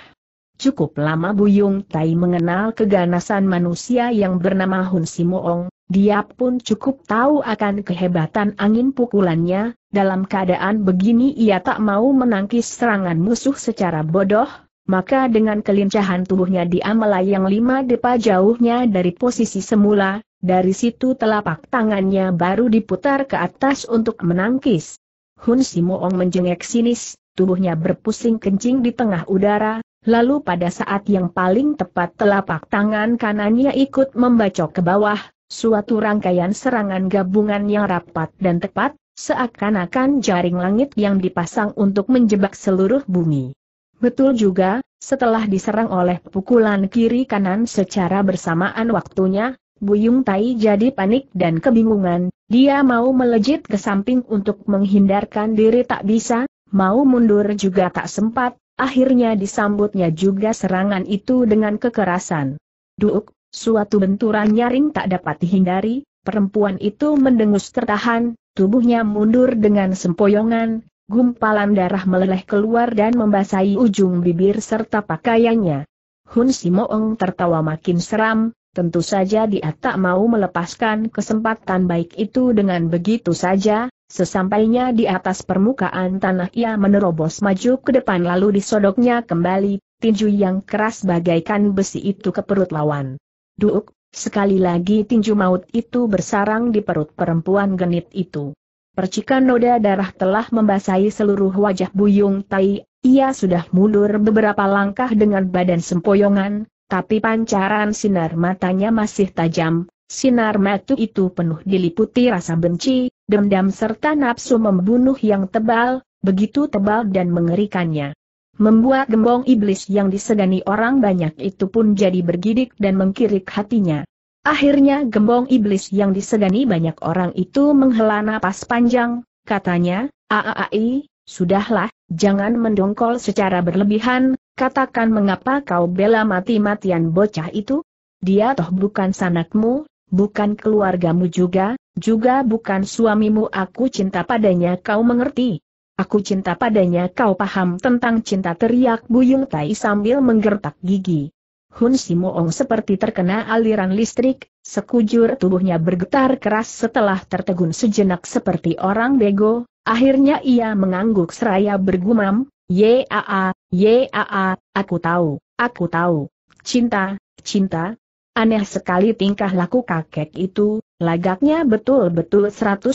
Cukup lama Buyung Tai mengenal keganasan manusia yang bernama Hun Simoong, dia pun cukup tahu akan kehebatan angin pukulannya, dalam keadaan begini ia tak mau menangkis serangan musuh secara bodoh, maka dengan kelincahan tubuhnya dia melayang lima depa jauhnya dari posisi semula, dari situ telapak tangannya baru diputar ke atas untuk menangkis. Hun Simoong menjengek sinis, tubuhnya berpusing kencing di tengah udara, lalu pada saat yang paling tepat telapak tangan kanannya ikut membacok ke bawah, Suatu rangkaian serangan gabungan yang rapat dan tepat, seakan-akan jaring langit yang dipasang untuk menjebak seluruh bumi. Betul juga, setelah diserang oleh pukulan kiri kanan secara bersamaan waktunya, Buyung Tai jadi panik dan kebingungan, dia mau melejit ke samping untuk menghindarkan diri tak bisa, mau mundur juga tak sempat, akhirnya disambutnya juga serangan itu dengan kekerasan. Duk, Suatu benturan nyaring tak dapat dihindari, perempuan itu mendengus tertahan, tubuhnya mundur dengan sempoyongan, gumpalan darah meleleh keluar dan membasahi ujung bibir serta pakaiannya. Hun Simoong tertawa makin seram, tentu saja dia tak mau melepaskan kesempatan baik itu dengan begitu saja, sesampainya di atas permukaan tanah ia menerobos maju ke depan lalu disodoknya kembali, tinju yang keras bagaikan besi itu ke perut lawan. Duk, sekali lagi tinju maut itu bersarang di perut perempuan genit itu. Percikan noda darah telah membasahi seluruh wajah Buyung Tai, ia sudah mundur beberapa langkah dengan badan sempoyongan, tapi pancaran sinar matanya masih tajam, sinar mata itu penuh diliputi rasa benci, dendam serta nafsu membunuh yang tebal, begitu tebal dan mengerikannya. Membuat gembong iblis yang disegani orang banyak itu pun jadi bergidik dan mengkirik hatinya. Akhirnya gembong iblis yang disegani banyak orang itu menghela napas panjang, katanya, Aai, sudahlah, jangan mendongkol secara berlebihan, katakan mengapa kau bela mati-matian bocah itu? Dia toh bukan sanakmu, bukan keluargamu juga, juga bukan suamimu aku cinta padanya kau mengerti. Aku cinta padanya kau paham tentang cinta teriak Buyung Tai sambil menggertak gigi. Hun Simoong seperti terkena aliran listrik, sekujur tubuhnya bergetar keras setelah tertegun sejenak seperti orang bego, akhirnya ia mengangguk seraya bergumam, Yaa, Yaa, aku tahu, aku tahu. Cinta, cinta. Aneh sekali tingkah laku kakek itu, lagaknya betul-betul 100%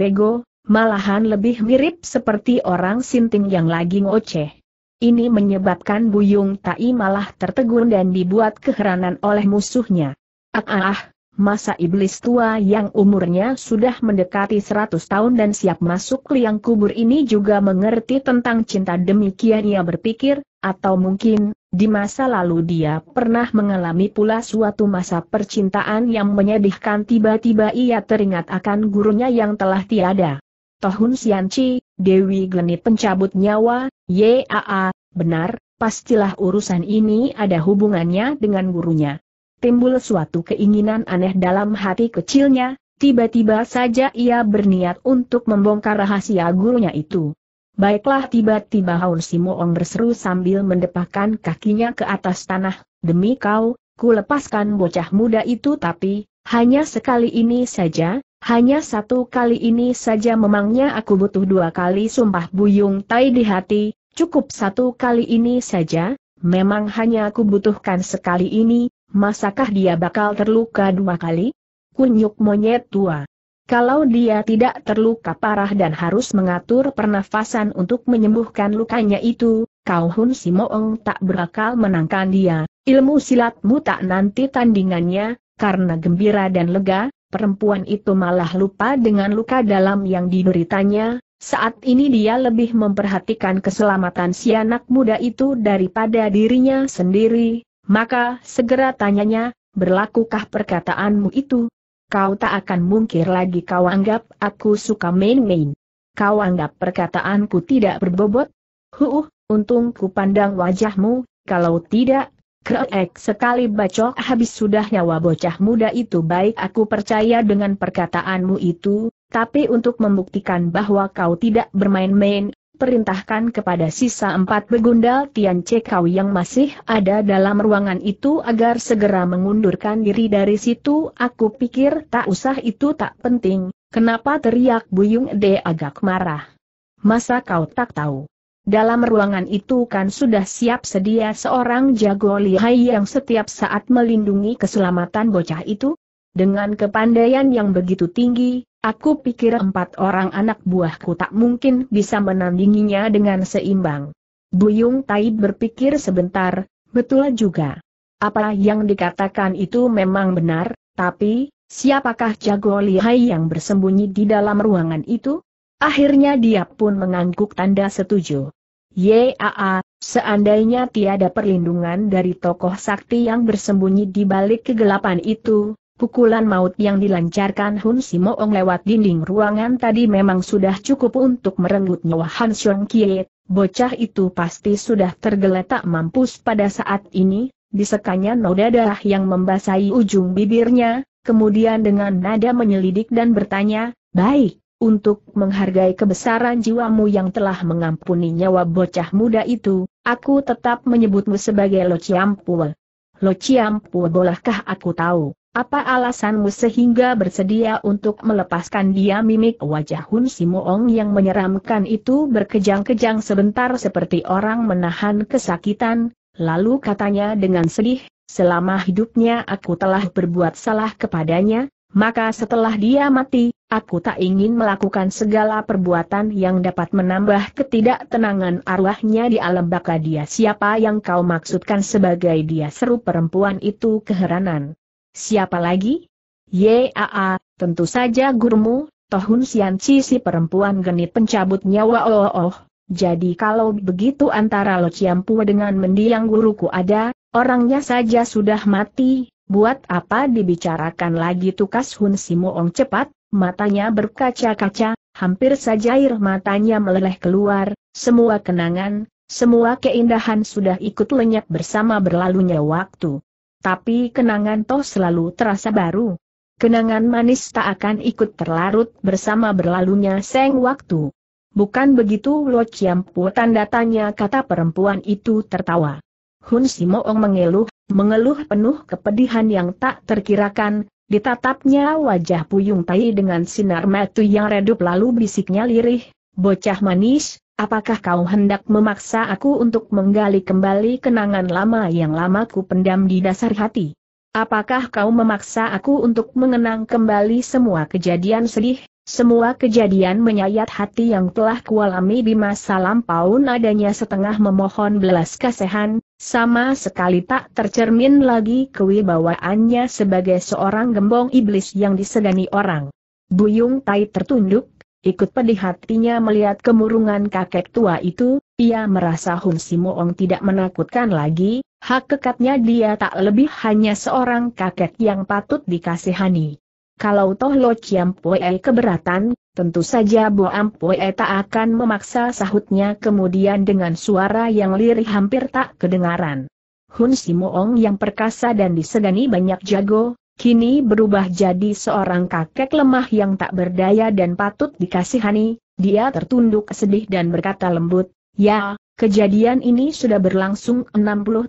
bego, Malahan lebih mirip seperti orang sinting yang lagi ngoceh. Ini menyebabkan Buyung Tai malah tertegun dan dibuat keheranan oleh musuhnya. Ah, ah, ah masa iblis tua yang umurnya sudah mendekati 100 tahun dan siap masuk liang kubur ini juga mengerti tentang cinta demikian ia berpikir, atau mungkin, di masa lalu dia pernah mengalami pula suatu masa percintaan yang menyedihkan tiba-tiba ia teringat akan gurunya yang telah tiada. Tohun Sianci, Dewi Genit pencabut nyawa, YAA, benar, pastilah urusan ini ada hubungannya dengan gurunya. Timbul suatu keinginan aneh dalam hati kecilnya, tiba-tiba saja ia berniat untuk membongkar rahasia gurunya itu. Baiklah tiba-tiba Haun Simoong berseru sambil mendepakan kakinya ke atas tanah, demi kau, ku lepaskan bocah muda itu tapi, hanya sekali ini saja, hanya satu kali ini saja memangnya aku butuh dua kali sumpah buyung tai di hati, cukup satu kali ini saja, memang hanya aku butuhkan sekali ini, masakah dia bakal terluka dua kali? Kunyuk monyet tua. Kalau dia tidak terluka parah dan harus mengatur pernafasan untuk menyembuhkan lukanya itu, kau Hun Simoong tak berakal menangkan dia, ilmu silatmu tak nanti tandingannya, karena gembira dan lega, perempuan itu malah lupa dengan luka dalam yang dideritanya, saat ini dia lebih memperhatikan keselamatan si anak muda itu daripada dirinya sendiri, maka segera tanyanya, berlakukah perkataanmu itu? Kau tak akan mungkir lagi kau anggap aku suka main-main. Kau anggap perkataanku tidak berbobot? Huh, untung ku pandang wajahmu, kalau tidak, Kreek sekali bacok habis sudah nyawa bocah muda itu baik aku percaya dengan perkataanmu itu, tapi untuk membuktikan bahwa kau tidak bermain-main, perintahkan kepada sisa empat begundal Tian Kau yang masih ada dalam ruangan itu agar segera mengundurkan diri dari situ. Aku pikir tak usah itu tak penting, kenapa teriak Buyung De agak marah. Masa kau tak tahu? Dalam ruangan itu kan sudah siap sedia seorang jago lihai yang setiap saat melindungi keselamatan bocah itu? Dengan kepandaian yang begitu tinggi, aku pikir empat orang anak buahku tak mungkin bisa menandinginya dengan seimbang. Buyung Taib berpikir sebentar, betul juga. Apa yang dikatakan itu memang benar, tapi, siapakah jago lihai yang bersembunyi di dalam ruangan itu? Akhirnya dia pun mengangguk tanda setuju. Yaa, seandainya tiada perlindungan dari tokoh sakti yang bersembunyi di balik kegelapan itu, pukulan maut yang dilancarkan Hun Simoong lewat dinding ruangan tadi memang sudah cukup untuk merenggut nyawa Han Xiong Kie, bocah itu pasti sudah tergeletak mampus pada saat ini, disekanya noda darah yang membasahi ujung bibirnya, kemudian dengan nada menyelidik dan bertanya, Baik, untuk menghargai kebesaran jiwamu yang telah mengampuni nyawa bocah muda itu, aku tetap menyebutmu sebagai Lo Ciampue. Lo Ciampue bolehkah aku tahu, apa alasanmu sehingga bersedia untuk melepaskan dia mimik wajah Hun Simoong yang menyeramkan itu berkejang-kejang sebentar seperti orang menahan kesakitan, lalu katanya dengan sedih, selama hidupnya aku telah berbuat salah kepadanya, maka setelah dia mati, aku tak ingin melakukan segala perbuatan yang dapat menambah ketidaktenangan arwahnya di alam baka dia. Siapa yang kau maksudkan sebagai dia seru perempuan itu keheranan. Siapa lagi? Yaa, tentu saja gurumu, Tohun Sianci si perempuan genit pencabut nyawa oh, oh, Jadi kalau begitu antara Lo Ciampu dengan mendiang guruku ada, orangnya saja sudah mati, Buat apa dibicarakan lagi tukas Hun Simoong cepat, matanya berkaca-kaca, hampir saja air matanya meleleh keluar, semua kenangan, semua keindahan sudah ikut lenyap bersama berlalunya waktu. Tapi kenangan toh selalu terasa baru. Kenangan manis tak akan ikut terlarut bersama berlalunya seng waktu. Bukan begitu Lo Chiampu tanda tanya kata perempuan itu tertawa. Hun Simoong mengeluh Mengeluh penuh kepedihan yang tak terkirakan, ditatapnya wajah Puyung Tai dengan sinar mata yang redup lalu bisiknya lirih, bocah manis, apakah kau hendak memaksa aku untuk menggali kembali kenangan lama yang lama ku pendam di dasar hati? Apakah kau memaksa aku untuk mengenang kembali semua kejadian sedih, semua kejadian menyayat hati yang telah kualami di masa lampau nadanya setengah memohon belas kasihan, sama sekali tak tercermin lagi kewibawaannya sebagai seorang gembong iblis yang disegani orang. Buyung Tai tertunduk, ikut pedih hatinya melihat kemurungan kakek tua itu, ia merasa Hun Simoong tidak menakutkan lagi, hak kekatnya dia tak lebih hanya seorang kakek yang patut dikasihani. Kalau toh Lo ciam poe keberatan, tentu saja Bo poe tak akan memaksa sahutnya kemudian dengan suara yang lirih hampir tak kedengaran. Hun si moong yang perkasa dan disegani banyak jago, kini berubah jadi seorang kakek lemah yang tak berdaya dan patut dikasihani, dia tertunduk sedih dan berkata lembut, Ya, kejadian ini sudah berlangsung 60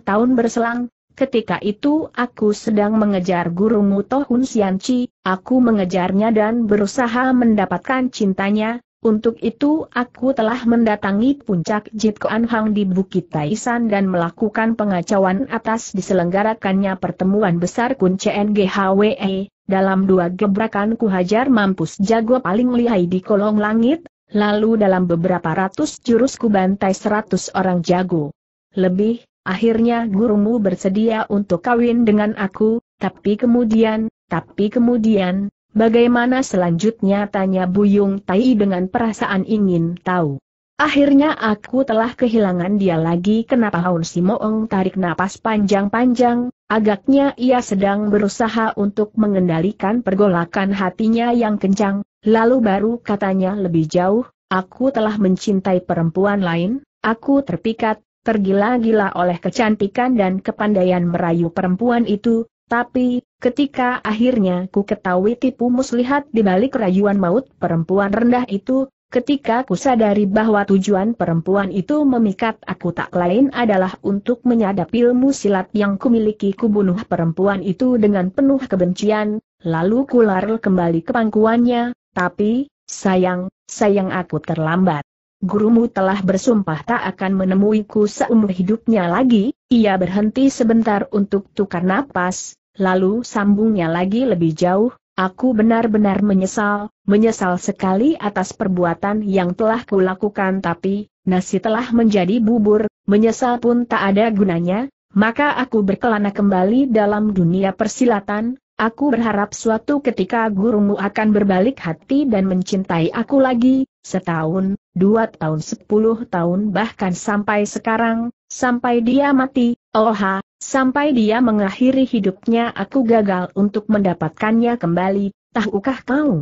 tahun berselang, ketika itu aku sedang mengejar gurumu Tohun Sianchi, aku mengejarnya dan berusaha mendapatkan cintanya, untuk itu aku telah mendatangi puncak Jit Koan Hang di Bukit Taisan dan melakukan pengacauan atas diselenggarakannya pertemuan besar Kun CNGHWE. Dalam dua gebrakan kuhajar mampus jago paling lihai di kolong langit, lalu dalam beberapa ratus jurus bantai seratus orang jago. Lebih, Akhirnya gurumu bersedia untuk kawin dengan aku, tapi kemudian, tapi kemudian, bagaimana selanjutnya tanya Buyung Tai dengan perasaan ingin tahu. Akhirnya aku telah kehilangan dia lagi kenapa Haun Simoong tarik napas panjang-panjang, agaknya ia sedang berusaha untuk mengendalikan pergolakan hatinya yang kencang, lalu baru katanya lebih jauh, aku telah mencintai perempuan lain, aku terpikat, tergila-gila oleh kecantikan dan kepandaian merayu perempuan itu, tapi, ketika akhirnya ku ketahui tipu muslihat di balik rayuan maut perempuan rendah itu, ketika ku sadari bahwa tujuan perempuan itu memikat aku tak lain adalah untuk menyadap ilmu silat yang kumiliki ku bunuh perempuan itu dengan penuh kebencian, lalu ku lari kembali ke pangkuannya, tapi, sayang, sayang aku terlambat gurumu telah bersumpah tak akan menemuiku seumur hidupnya lagi, ia berhenti sebentar untuk tukar napas, lalu sambungnya lagi lebih jauh, aku benar-benar menyesal, menyesal sekali atas perbuatan yang telah kulakukan tapi, nasi telah menjadi bubur, menyesal pun tak ada gunanya, maka aku berkelana kembali dalam dunia persilatan, Aku berharap suatu ketika gurumu akan berbalik hati dan mencintai aku lagi, setahun, dua tahun sepuluh tahun bahkan sampai sekarang, sampai dia mati, oha, sampai dia mengakhiri hidupnya aku gagal untuk mendapatkannya kembali, tahukah kau?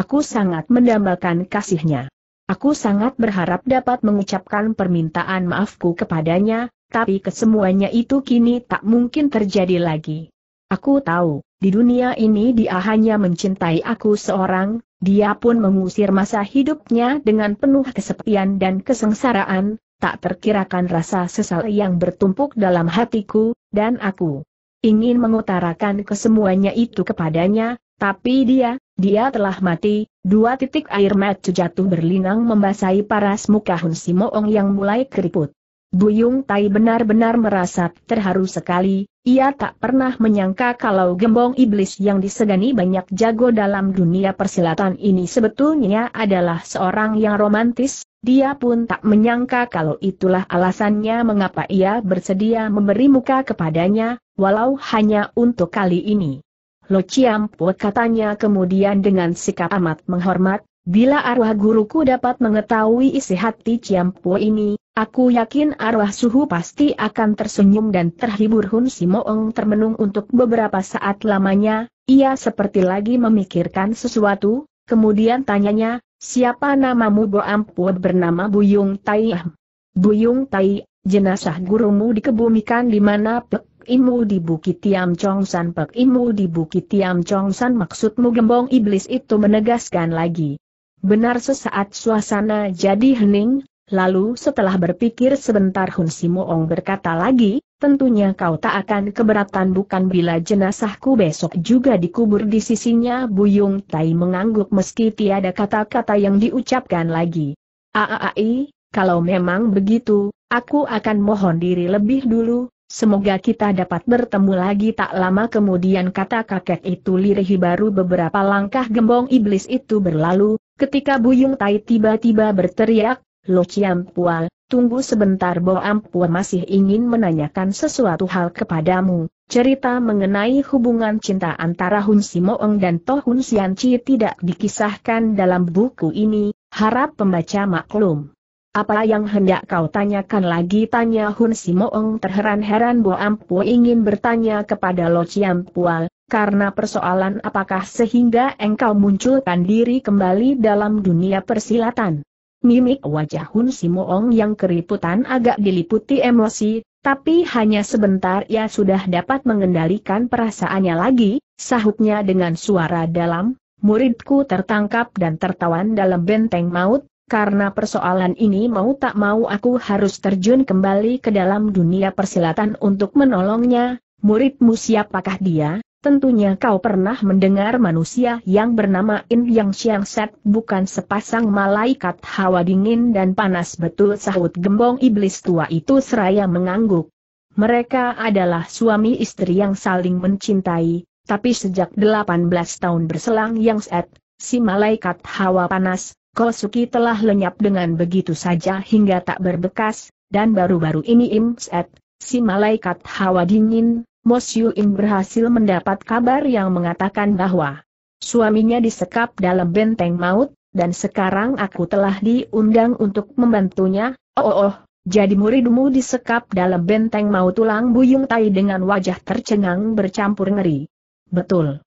Aku sangat mendambakan kasihnya. Aku sangat berharap dapat mengucapkan permintaan maafku kepadanya, tapi kesemuanya itu kini tak mungkin terjadi lagi. Aku tahu, di dunia ini dia hanya mencintai aku seorang, dia pun mengusir masa hidupnya dengan penuh kesepian dan kesengsaraan, tak terkirakan rasa sesal yang bertumpuk dalam hatiku, dan aku ingin mengutarakan kesemuanya itu kepadanya, tapi dia, dia telah mati, dua titik air mata jatuh berlinang membasahi paras muka Hun Simoong yang mulai keriput. Buyung Tai benar-benar merasa terharu sekali, ia tak pernah menyangka kalau gembong iblis yang disegani banyak jago dalam dunia persilatan ini sebetulnya adalah seorang yang romantis, dia pun tak menyangka kalau itulah alasannya mengapa ia bersedia memberi muka kepadanya, walau hanya untuk kali ini. Lo Chiampu katanya kemudian dengan sikap amat menghormat, bila arwah guruku dapat mengetahui isi hati Chiampu ini, Aku yakin arwah suhu pasti akan tersenyum dan terhibur Hun Simoong termenung untuk beberapa saat lamanya, ia seperti lagi memikirkan sesuatu, kemudian tanyanya, siapa namamu Bo Ampua bernama Buyung Taiyah? Buyung Tai, jenazah gurumu dikebumikan di mana Pek Imu di Bukit Tiam Chongsan Pek Imu di Bukit Tiam Chongsan maksudmu gembong iblis itu menegaskan lagi. Benar sesaat suasana jadi hening, Lalu setelah berpikir sebentar Hun Simoong berkata lagi, tentunya kau tak akan keberatan bukan bila jenazahku besok juga dikubur di sisinya Buyung Tai mengangguk meski tiada kata-kata yang diucapkan lagi. Aai, kalau memang begitu, aku akan mohon diri lebih dulu, semoga kita dapat bertemu lagi tak lama kemudian kata kakek itu lirih baru beberapa langkah gembong iblis itu berlalu, ketika Buyung Tai tiba-tiba berteriak, Lo Pual, tunggu sebentar Bo Ampua masih ingin menanyakan sesuatu hal kepadamu. Cerita mengenai hubungan cinta antara Hun Simoong dan Toh Hun Chi tidak dikisahkan dalam buku ini, harap pembaca maklum. Apa yang hendak kau tanyakan lagi? Tanya Hun Simoong terheran-heran Bo Ampu ingin bertanya kepada Lo Pual, karena persoalan apakah sehingga engkau munculkan diri kembali dalam dunia persilatan. Mimik wajah Hun Simoong yang keriputan agak diliputi emosi, tapi hanya sebentar ia sudah dapat mengendalikan perasaannya lagi, sahutnya dengan suara dalam, muridku tertangkap dan tertawan dalam benteng maut, karena persoalan ini mau tak mau aku harus terjun kembali ke dalam dunia persilatan untuk menolongnya, muridmu siapakah dia? Tentunya kau pernah mendengar manusia yang bernama In Yang Xiang Set bukan sepasang malaikat hawa dingin dan panas betul sahut gembong iblis tua itu seraya mengangguk. Mereka adalah suami istri yang saling mencintai, tapi sejak 18 tahun berselang Yang Set, si malaikat hawa panas, Kosuki telah lenyap dengan begitu saja hingga tak berbekas, dan baru-baru ini Im Set, si malaikat hawa dingin, Mosyu Im berhasil mendapat kabar yang mengatakan bahwa suaminya disekap dalam benteng maut, dan sekarang aku telah diundang untuk membantunya, oh oh, oh jadi muridmu disekap dalam benteng maut tulang buyung tai dengan wajah tercengang bercampur ngeri. Betul.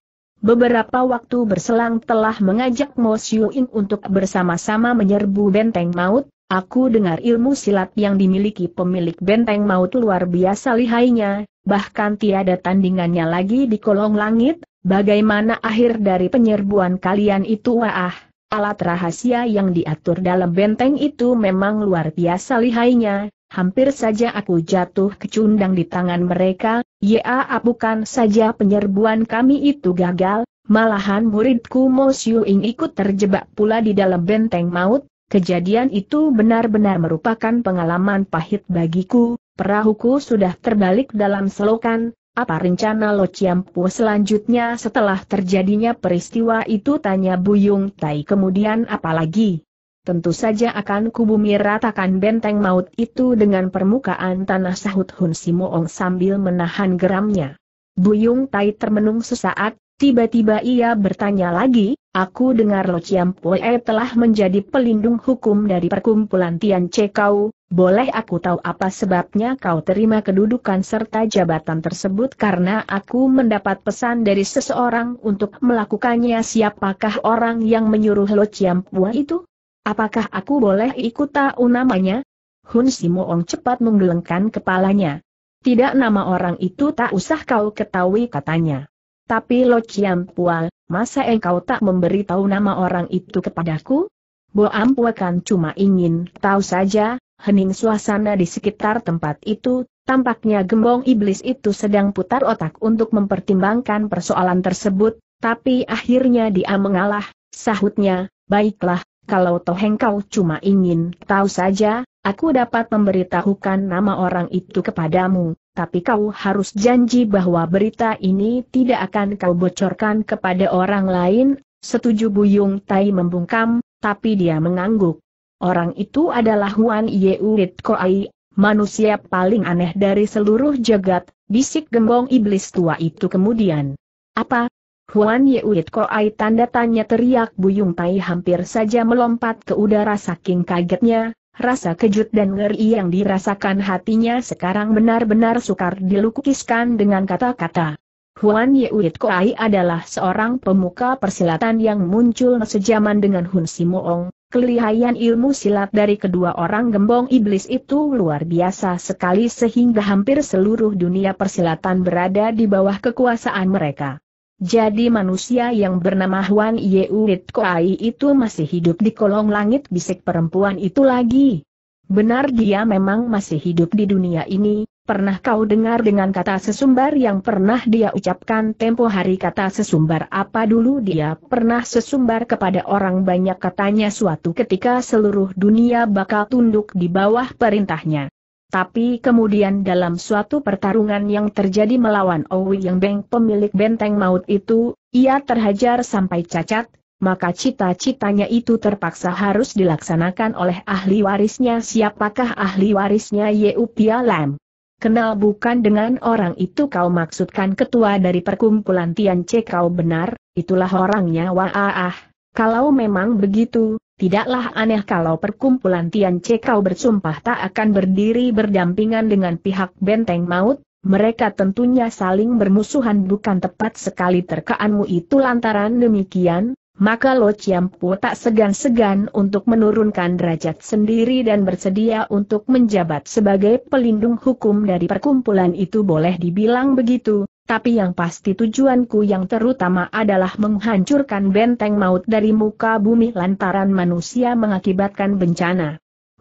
Beberapa waktu berselang telah mengajak Mo Siu untuk bersama-sama menyerbu benteng maut, Aku dengar ilmu silat yang dimiliki pemilik benteng maut luar biasa lihainya, bahkan tiada tandingannya lagi di kolong langit, bagaimana akhir dari penyerbuan kalian itu wah, alat rahasia yang diatur dalam benteng itu memang luar biasa lihainya, hampir saja aku jatuh kecundang di tangan mereka, ya bukan saja penyerbuan kami itu gagal, malahan muridku Mo Xiu Ing ikut terjebak pula di dalam benteng maut, Kejadian itu benar-benar merupakan pengalaman pahit bagiku, perahuku sudah terbalik dalam selokan, apa rencana Lo Ciampu selanjutnya setelah terjadinya peristiwa itu tanya Buyung Tai kemudian apalagi? Tentu saja akan kubumi ratakan benteng maut itu dengan permukaan tanah sahut Hun Simoong sambil menahan geramnya. Buyung Tai termenung sesaat, Tiba-tiba ia bertanya lagi, aku dengar Lo Chiam Pue telah menjadi pelindung hukum dari perkumpulan Tian Che Kau, boleh aku tahu apa sebabnya kau terima kedudukan serta jabatan tersebut karena aku mendapat pesan dari seseorang untuk melakukannya siapakah orang yang menyuruh Lo Chiam Pue itu? Apakah aku boleh ikut tahu namanya? Hun Simoong cepat menggelengkan kepalanya. Tidak nama orang itu tak usah kau ketahui katanya. Tapi Lo Chiam Pua, masa engkau tak memberitahu nama orang itu kepadaku? Bo Ampua kan cuma ingin tahu saja, hening suasana di sekitar tempat itu, tampaknya gembong iblis itu sedang putar otak untuk mempertimbangkan persoalan tersebut, tapi akhirnya dia mengalah, sahutnya, baiklah, kalau toh engkau cuma ingin tahu saja, aku dapat memberitahukan nama orang itu kepadamu, tapi kau harus janji bahwa berita ini tidak akan kau bocorkan kepada orang lain, setuju Buyung Tai membungkam, tapi dia mengangguk. Orang itu adalah Huan Yeurit Koai, manusia paling aneh dari seluruh jagat, bisik gembong iblis tua itu kemudian. Apa? Huan Yeurit Koai tanda tanya teriak Buyung Tai hampir saja melompat ke udara saking kagetnya, Rasa kejut dan ngeri yang dirasakan hatinya sekarang benar-benar sukar dilukiskan dengan kata-kata. Huan Yeuit Koai adalah seorang pemuka persilatan yang muncul sejaman dengan Hun Simoong. Kelihayan ilmu silat dari kedua orang gembong iblis itu luar biasa sekali sehingga hampir seluruh dunia persilatan berada di bawah kekuasaan mereka. Jadi manusia yang bernama Huan Ye Yeurit Koai itu masih hidup di kolong langit bisik perempuan itu lagi. Benar dia memang masih hidup di dunia ini, pernah kau dengar dengan kata sesumbar yang pernah dia ucapkan tempo hari kata sesumbar apa dulu dia pernah sesumbar kepada orang banyak katanya suatu ketika seluruh dunia bakal tunduk di bawah perintahnya. Tapi kemudian dalam suatu pertarungan yang terjadi melawan Owi Yang Beng pemilik benteng maut itu, ia terhajar sampai cacat, maka cita-citanya itu terpaksa harus dilaksanakan oleh ahli warisnya siapakah ahli warisnya Yeu Pia Lam. Kenal bukan dengan orang itu kau maksudkan ketua dari perkumpulan Tian Che kau benar, itulah orangnya wah ah, ah. Kalau memang begitu, Tidaklah aneh kalau perkumpulan Tian Che kau bersumpah tak akan berdiri berdampingan dengan pihak benteng maut, mereka tentunya saling bermusuhan bukan tepat sekali terkaanmu itu lantaran demikian, maka Lo Chiampu tak segan-segan untuk menurunkan derajat sendiri dan bersedia untuk menjabat sebagai pelindung hukum dari perkumpulan itu boleh dibilang begitu, tapi yang pasti tujuanku yang terutama adalah menghancurkan benteng maut dari muka bumi lantaran manusia mengakibatkan bencana.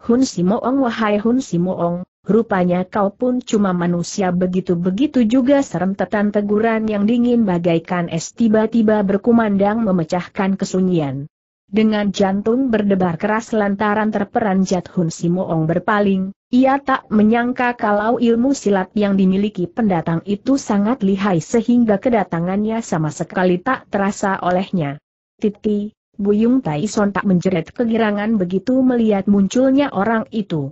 Hun Simoong wahai Hun Simoong, rupanya kau pun cuma manusia begitu-begitu juga serentetan teguran yang dingin bagaikan es tiba-tiba berkumandang memecahkan kesunyian. Dengan jantung berdebar keras lantaran terperanjat Hun Simoong berpaling, ia tak menyangka kalau ilmu silat yang dimiliki pendatang itu sangat lihai sehingga kedatangannya sama sekali tak terasa olehnya. Titi, Buyung Taison tak menjerit kegirangan begitu melihat munculnya orang itu.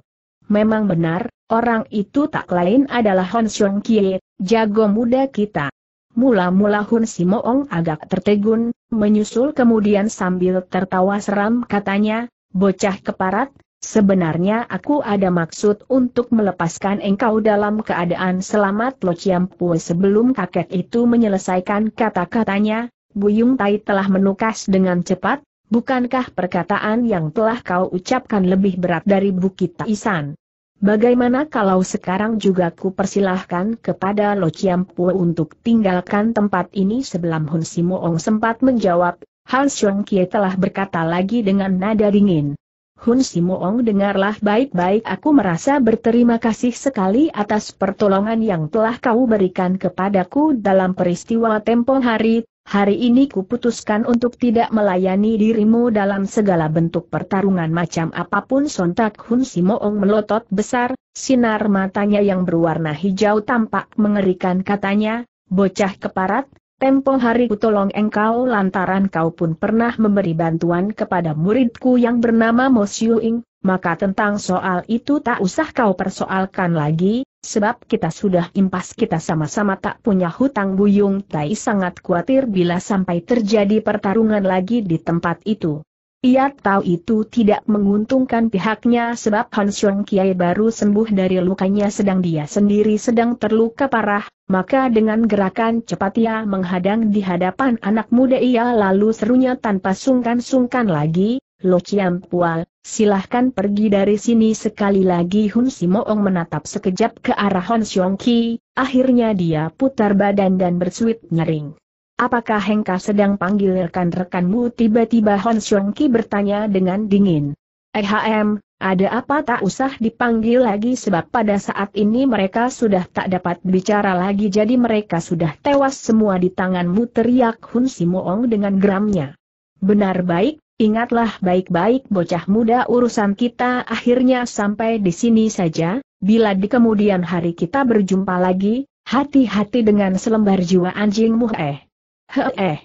Memang benar, orang itu tak lain adalah Hun Xiong Kie, jago muda kita. Mula-mula Hun Simoong agak tertegun, Menyusul kemudian sambil tertawa seram katanya, bocah keparat, sebenarnya aku ada maksud untuk melepaskan engkau dalam keadaan selamat Lo ciampu sebelum kakek itu menyelesaikan kata-katanya, Buyung Tai telah menukas dengan cepat, bukankah perkataan yang telah kau ucapkan lebih berat dari Bukit Taisan? Bagaimana kalau sekarang juga ku persilahkan kepada Lo Chiampu untuk tinggalkan tempat ini sebelum Hun Simoong sempat menjawab, Han Xiong Kie telah berkata lagi dengan nada dingin. Hun Simoong dengarlah baik-baik aku merasa berterima kasih sekali atas pertolongan yang telah kau berikan kepadaku dalam peristiwa tempo hari, hari ini kuputuskan untuk tidak melayani dirimu dalam segala bentuk pertarungan macam apapun sontak Hun Simoong melotot besar, sinar matanya yang berwarna hijau tampak mengerikan katanya, bocah keparat, tempo hari kutolong engkau lantaran kau pun pernah memberi bantuan kepada muridku yang bernama Mo Siu Ing, maka tentang soal itu tak usah kau persoalkan lagi, Sebab kita sudah impas kita sama-sama tak punya hutang buyung Tai sangat khawatir bila sampai terjadi pertarungan lagi di tempat itu. Ia tahu itu tidak menguntungkan pihaknya sebab Han Xiong Kiai baru sembuh dari lukanya sedang dia sendiri sedang terluka parah, maka dengan gerakan cepat ia menghadang di hadapan anak muda ia lalu serunya tanpa sungkan-sungkan lagi, Lo Chiam Pual, silahkan pergi dari sini sekali lagi Hun Simoong menatap sekejap ke arah Hon Xiong Ki, akhirnya dia putar badan dan bersuit nyering. Apakah Hengka sedang panggil rekan-rekanmu tiba-tiba Hon Xiong Ki bertanya dengan dingin. Hm, ada apa tak usah dipanggil lagi sebab pada saat ini mereka sudah tak dapat bicara lagi jadi mereka sudah tewas semua di tanganmu teriak Hun Simoong dengan geramnya. Benar baik, Ingatlah baik-baik bocah muda urusan kita akhirnya sampai di sini saja, bila di kemudian hari kita berjumpa lagi, hati-hati dengan selembar jiwa anjingmu eh. He eh.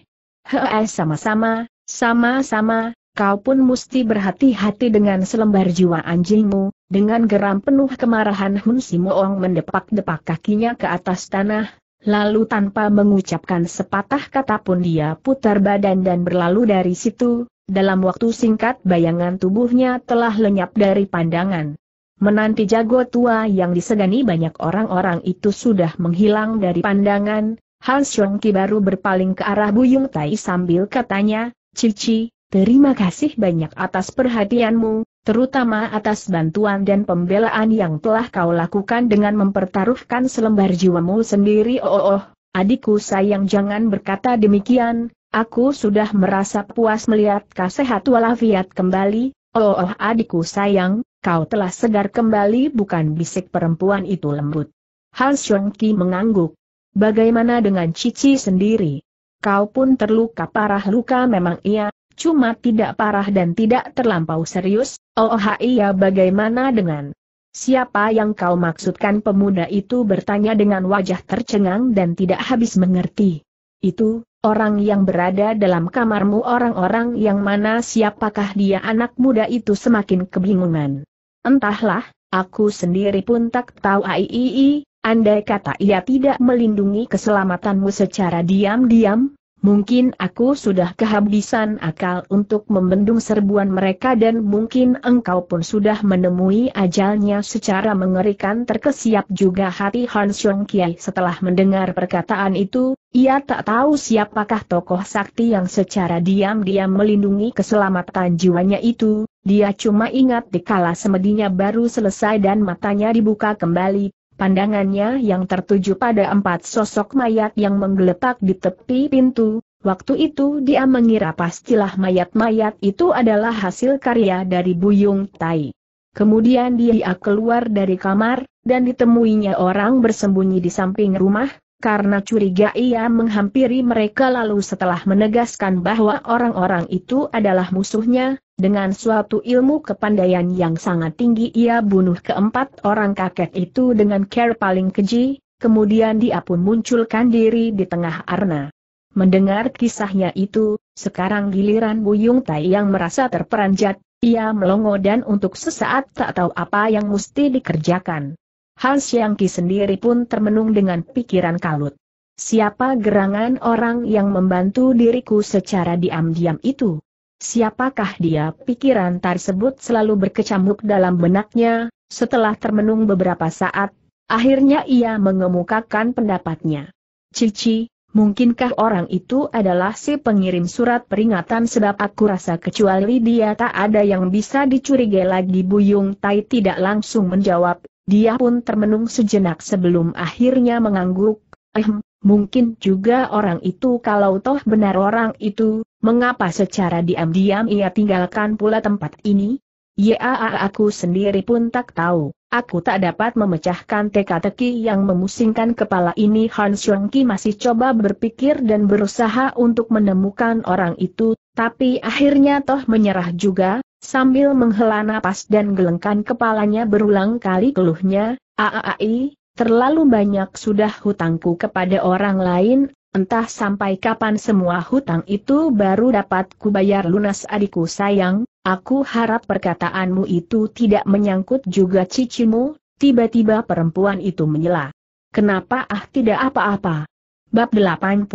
He eh sama-sama, sama-sama, kau pun mesti berhati-hati dengan selembar jiwa anjingmu, dengan geram penuh kemarahan Hun Simoong mendepak-depak kakinya ke atas tanah, lalu tanpa mengucapkan sepatah kata pun dia putar badan dan berlalu dari situ, dalam waktu singkat bayangan tubuhnya telah lenyap dari pandangan. Menanti jago tua yang disegani banyak orang-orang itu sudah menghilang dari pandangan, Han Shongki baru berpaling ke arah Buyung Tai sambil katanya, Cici, terima kasih banyak atas perhatianmu, terutama atas bantuan dan pembelaan yang telah kau lakukan dengan mempertaruhkan selembar jiwamu sendiri. Oh, oh, oh adikku sayang jangan berkata demikian, Aku sudah merasa puas melihat kesehat walafiat kembali, oh, oh adikku sayang, kau telah segar kembali bukan bisik perempuan itu lembut. Hal Ki mengangguk. Bagaimana dengan Cici sendiri? Kau pun terluka parah luka memang iya, cuma tidak parah dan tidak terlampau serius, oh, oh iya bagaimana dengan... Siapa yang kau maksudkan pemuda itu bertanya dengan wajah tercengang dan tidak habis mengerti. Itu, orang yang berada dalam kamarmu orang-orang yang mana siapakah dia anak muda itu semakin kebingungan. Entahlah, aku sendiri pun tak tahu Aiii, andai kata ia tidak melindungi keselamatanmu secara diam-diam, Mungkin aku sudah kehabisan akal untuk membendung serbuan mereka dan mungkin engkau pun sudah menemui ajalnya secara mengerikan terkesiap juga hati Han Xiong Kiai setelah mendengar perkataan itu, ia tak tahu siapakah tokoh sakti yang secara diam-diam melindungi keselamatan jiwanya itu, dia cuma ingat dikala semedinya baru selesai dan matanya dibuka kembali, Pandangannya yang tertuju pada empat sosok mayat yang menggeletak di tepi pintu, waktu itu dia mengira pastilah mayat-mayat itu adalah hasil karya dari Buyung Tai. Kemudian dia keluar dari kamar, dan ditemuinya orang bersembunyi di samping rumah, karena curiga ia menghampiri mereka lalu setelah menegaskan bahwa orang-orang itu adalah musuhnya, dengan suatu ilmu kepandaian yang sangat tinggi ia bunuh keempat orang kakek itu dengan care paling keji, kemudian dia pun munculkan diri di tengah arna. Mendengar kisahnya itu, sekarang giliran Buyung Tai yang merasa terperanjat, ia melongo dan untuk sesaat tak tahu apa yang mesti dikerjakan. Han Xiang Ki sendiri pun termenung dengan pikiran kalut. Siapa gerangan orang yang membantu diriku secara diam-diam itu? Siapakah dia? Pikiran tersebut selalu berkecamuk dalam benaknya, setelah termenung beberapa saat, akhirnya ia mengemukakan pendapatnya. Cici, mungkinkah orang itu adalah si pengirim surat peringatan sebab aku rasa kecuali dia tak ada yang bisa dicurigai lagi Buyung Tai tidak langsung menjawab, dia pun termenung sejenak sebelum akhirnya mengangguk, ehm, mungkin juga orang itu kalau toh benar orang itu, mengapa secara diam-diam ia tinggalkan pula tempat ini? Ya aku sendiri pun tak tahu, aku tak dapat memecahkan teka-teki yang memusingkan kepala ini Han Ki masih coba berpikir dan berusaha untuk menemukan orang itu, tapi akhirnya toh menyerah juga, sambil menghela napas dan gelengkan kepalanya berulang kali keluhnya, Aai, Terlalu banyak sudah hutangku kepada orang lain, entah sampai kapan semua hutang itu baru dapat kubayar lunas adikku sayang, aku harap perkataanmu itu tidak menyangkut juga cicimu, tiba-tiba perempuan itu menyela. Kenapa ah tidak apa-apa? Bab 83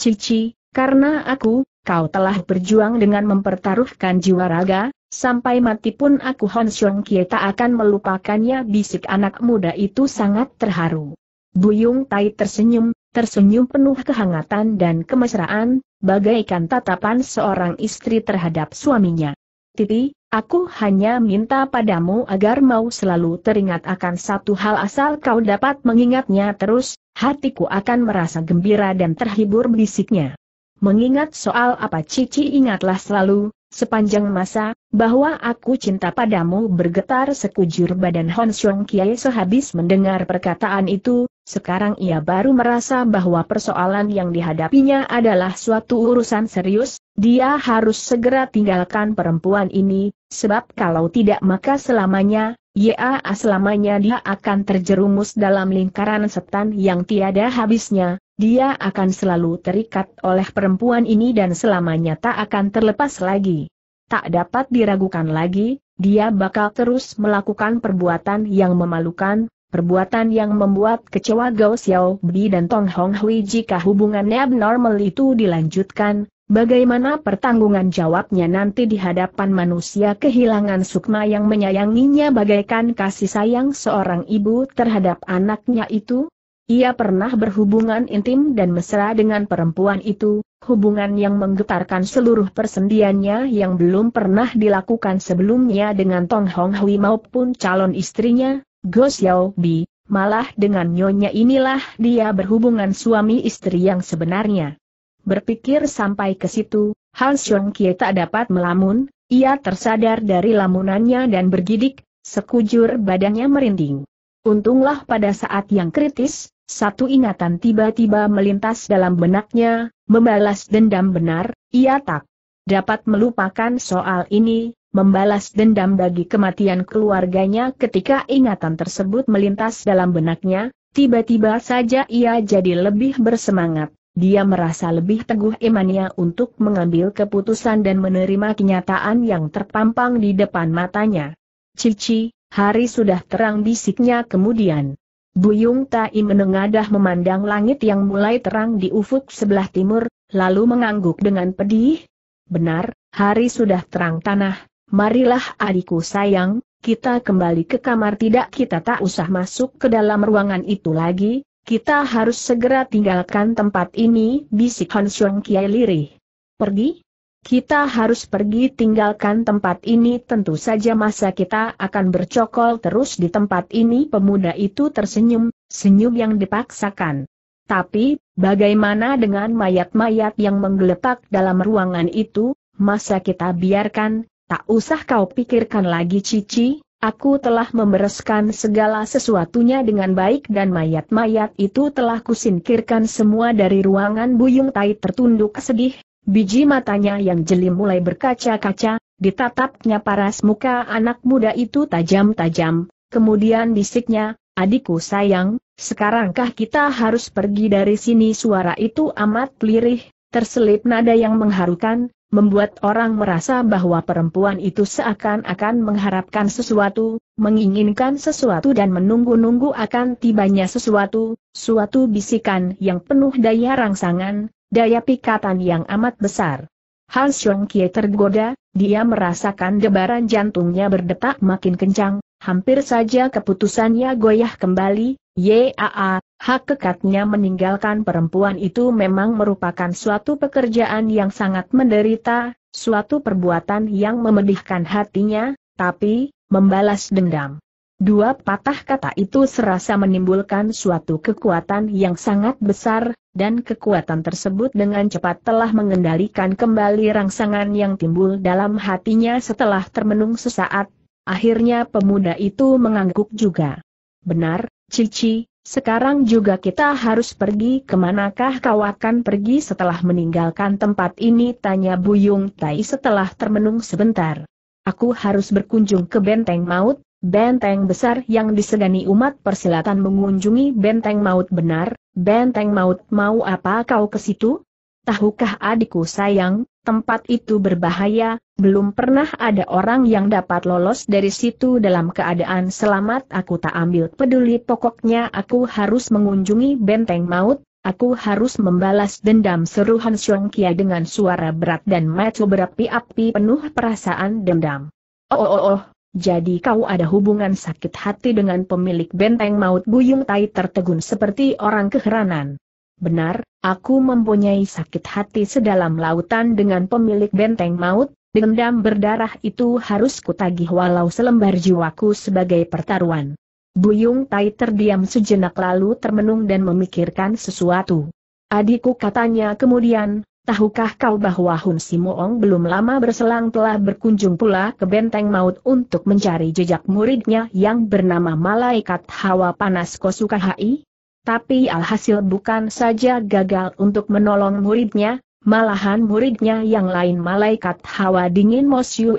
Cici, karena aku, kau telah berjuang dengan mempertaruhkan jiwa raga, Sampai mati pun aku Hon Xiong Kie tak akan melupakannya bisik anak muda itu sangat terharu. Buyung Tai tersenyum, tersenyum penuh kehangatan dan kemesraan, bagaikan tatapan seorang istri terhadap suaminya. Titi, aku hanya minta padamu agar mau selalu teringat akan satu hal asal kau dapat mengingatnya terus, hatiku akan merasa gembira dan terhibur bisiknya. Mengingat soal apa Cici ingatlah selalu, Sepanjang masa, bahwa aku cinta padamu bergetar sekujur badan Hon Xiong Kiai sehabis mendengar perkataan itu, sekarang ia baru merasa bahwa persoalan yang dihadapinya adalah suatu urusan serius, dia harus segera tinggalkan perempuan ini, sebab kalau tidak maka selamanya, ya selamanya dia akan terjerumus dalam lingkaran setan yang tiada habisnya, dia akan selalu terikat oleh perempuan ini dan selamanya tak akan terlepas lagi. Tak dapat diragukan lagi, dia bakal terus melakukan perbuatan yang memalukan, perbuatan yang membuat kecewa Gao Xiao Bi dan Tong Hong Hui jika hubungannya abnormal itu dilanjutkan, bagaimana pertanggungan jawabnya nanti di hadapan manusia kehilangan sukma yang menyayanginya bagaikan kasih sayang seorang ibu terhadap anaknya itu? Ia pernah berhubungan intim dan mesra dengan perempuan itu, hubungan yang menggetarkan seluruh persendiannya yang belum pernah dilakukan sebelumnya dengan Tong Hong Hui maupun calon istrinya, Go Xiao Bi, malah dengan nyonya inilah dia berhubungan suami istri yang sebenarnya. Berpikir sampai ke situ, Han Xiong Kie tak dapat melamun, ia tersadar dari lamunannya dan bergidik, sekujur badannya merinding. Untunglah pada saat yang kritis, satu ingatan tiba-tiba melintas dalam benaknya, membalas dendam benar, ia tak dapat melupakan soal ini, membalas dendam bagi kematian keluarganya ketika ingatan tersebut melintas dalam benaknya, tiba-tiba saja ia jadi lebih bersemangat. Dia merasa lebih teguh imannya untuk mengambil keputusan dan menerima kenyataan yang terpampang di depan matanya. Cici, hari sudah terang bisiknya kemudian. Buyung Tai menengadah memandang langit yang mulai terang di ufuk sebelah timur, lalu mengangguk dengan pedih. Benar, hari sudah terang tanah, marilah adikku sayang, kita kembali ke kamar tidak kita tak usah masuk ke dalam ruangan itu lagi, kita harus segera tinggalkan tempat ini, bisik Han Xiong Kiai lirih. Pergi? Kita harus pergi tinggalkan tempat ini tentu saja masa kita akan bercokol terus di tempat ini pemuda itu tersenyum, senyum yang dipaksakan. Tapi, bagaimana dengan mayat-mayat yang menggeletak dalam ruangan itu, masa kita biarkan, tak usah kau pikirkan lagi Cici, Aku telah membereskan segala sesuatunya dengan baik dan mayat-mayat itu telah kusingkirkan semua dari ruangan Buyung Tai tertunduk sedih, Biji matanya yang jeli mulai berkaca-kaca, ditatapnya paras muka anak muda itu tajam-tajam, kemudian bisiknya, adikku sayang, sekarangkah kita harus pergi dari sini suara itu amat lirih, terselip nada yang mengharukan, membuat orang merasa bahwa perempuan itu seakan-akan mengharapkan sesuatu, menginginkan sesuatu dan menunggu-nunggu akan tibanya sesuatu, suatu bisikan yang penuh daya rangsangan, Daya pikatan yang amat besar. Han Xiong Kie tergoda, dia merasakan debaran jantungnya berdetak makin kencang, hampir saja keputusannya goyah kembali, Yaa, hak kekatnya meninggalkan perempuan itu memang merupakan suatu pekerjaan yang sangat menderita, suatu perbuatan yang memedihkan hatinya, tapi, membalas dendam. Dua patah kata itu serasa menimbulkan suatu kekuatan yang sangat besar, dan kekuatan tersebut dengan cepat telah mengendalikan kembali rangsangan yang timbul dalam hatinya setelah termenung sesaat. Akhirnya pemuda itu mengangguk juga. Benar, Cici, sekarang juga kita harus pergi kemanakah kau akan pergi setelah meninggalkan tempat ini tanya Buyung Tai setelah termenung sebentar. Aku harus berkunjung ke benteng maut, Benteng besar yang disegani umat persilatan mengunjungi benteng maut benar, benteng maut mau apa kau ke situ? Tahukah adikku sayang, tempat itu berbahaya, belum pernah ada orang yang dapat lolos dari situ dalam keadaan selamat aku tak ambil peduli pokoknya aku harus mengunjungi benteng maut, aku harus membalas dendam seru Han Xiong Kia dengan suara berat dan maco berapi-api penuh perasaan dendam. Oh oh oh, oh. Jadi kau ada hubungan sakit hati dengan pemilik benteng maut Buyung Tai tertegun seperti orang keheranan. Benar, aku mempunyai sakit hati sedalam lautan dengan pemilik benteng maut, dendam berdarah itu harus kutagih walau selembar jiwaku sebagai pertaruhan. Buyung Tai terdiam sejenak lalu termenung dan memikirkan sesuatu. Adikku katanya kemudian, Tahukah kau bahwa Hun Simoong belum lama berselang telah berkunjung pula ke benteng maut untuk mencari jejak muridnya yang bernama Malaikat Hawa Panas Kosuka Hai? Tapi alhasil bukan saja gagal untuk menolong muridnya, malahan muridnya yang lain Malaikat Hawa Dingin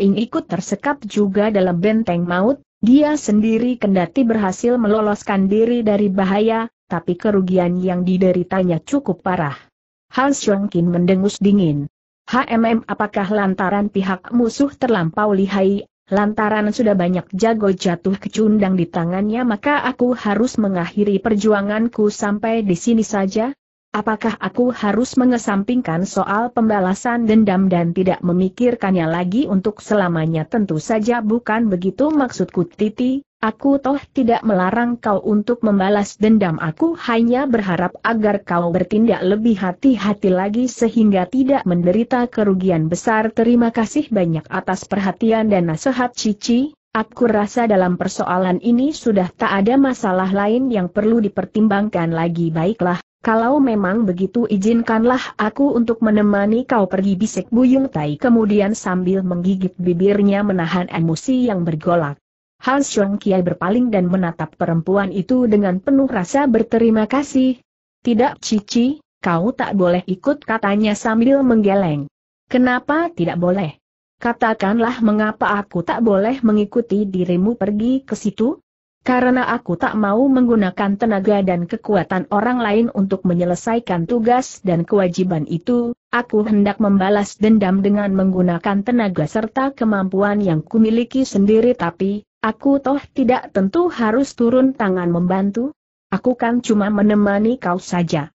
Ing ikut tersekap juga dalam benteng maut, dia sendiri kendati berhasil meloloskan diri dari bahaya, tapi kerugian yang dideritanya cukup parah. Hans Rengkin mendengus dingin. HMM apakah lantaran pihak musuh terlampau lihai, lantaran sudah banyak jago jatuh kecundang di tangannya maka aku harus mengakhiri perjuanganku sampai di sini saja? Apakah aku harus mengesampingkan soal pembalasan dendam dan tidak memikirkannya lagi untuk selamanya tentu saja bukan begitu maksudku Titi, Aku toh tidak melarang kau untuk membalas dendam aku hanya berharap agar kau bertindak lebih hati-hati lagi sehingga tidak menderita kerugian besar. Terima kasih banyak atas perhatian dan nasihat Cici. Aku rasa dalam persoalan ini sudah tak ada masalah lain yang perlu dipertimbangkan lagi baiklah. Kalau memang begitu izinkanlah aku untuk menemani kau pergi bisik Buyung Tai kemudian sambil menggigit bibirnya menahan emosi yang bergolak. Hans Shuang Kiai berpaling dan menatap perempuan itu dengan penuh rasa berterima kasih. Tidak Cici, kau tak boleh ikut katanya sambil menggeleng. Kenapa tidak boleh? Katakanlah mengapa aku tak boleh mengikuti dirimu pergi ke situ? Karena aku tak mau menggunakan tenaga dan kekuatan orang lain untuk menyelesaikan tugas dan kewajiban itu, aku hendak membalas dendam dengan menggunakan tenaga serta kemampuan yang kumiliki sendiri tapi, Aku toh tidak tentu harus turun tangan membantu. Aku kan cuma menemani kau saja.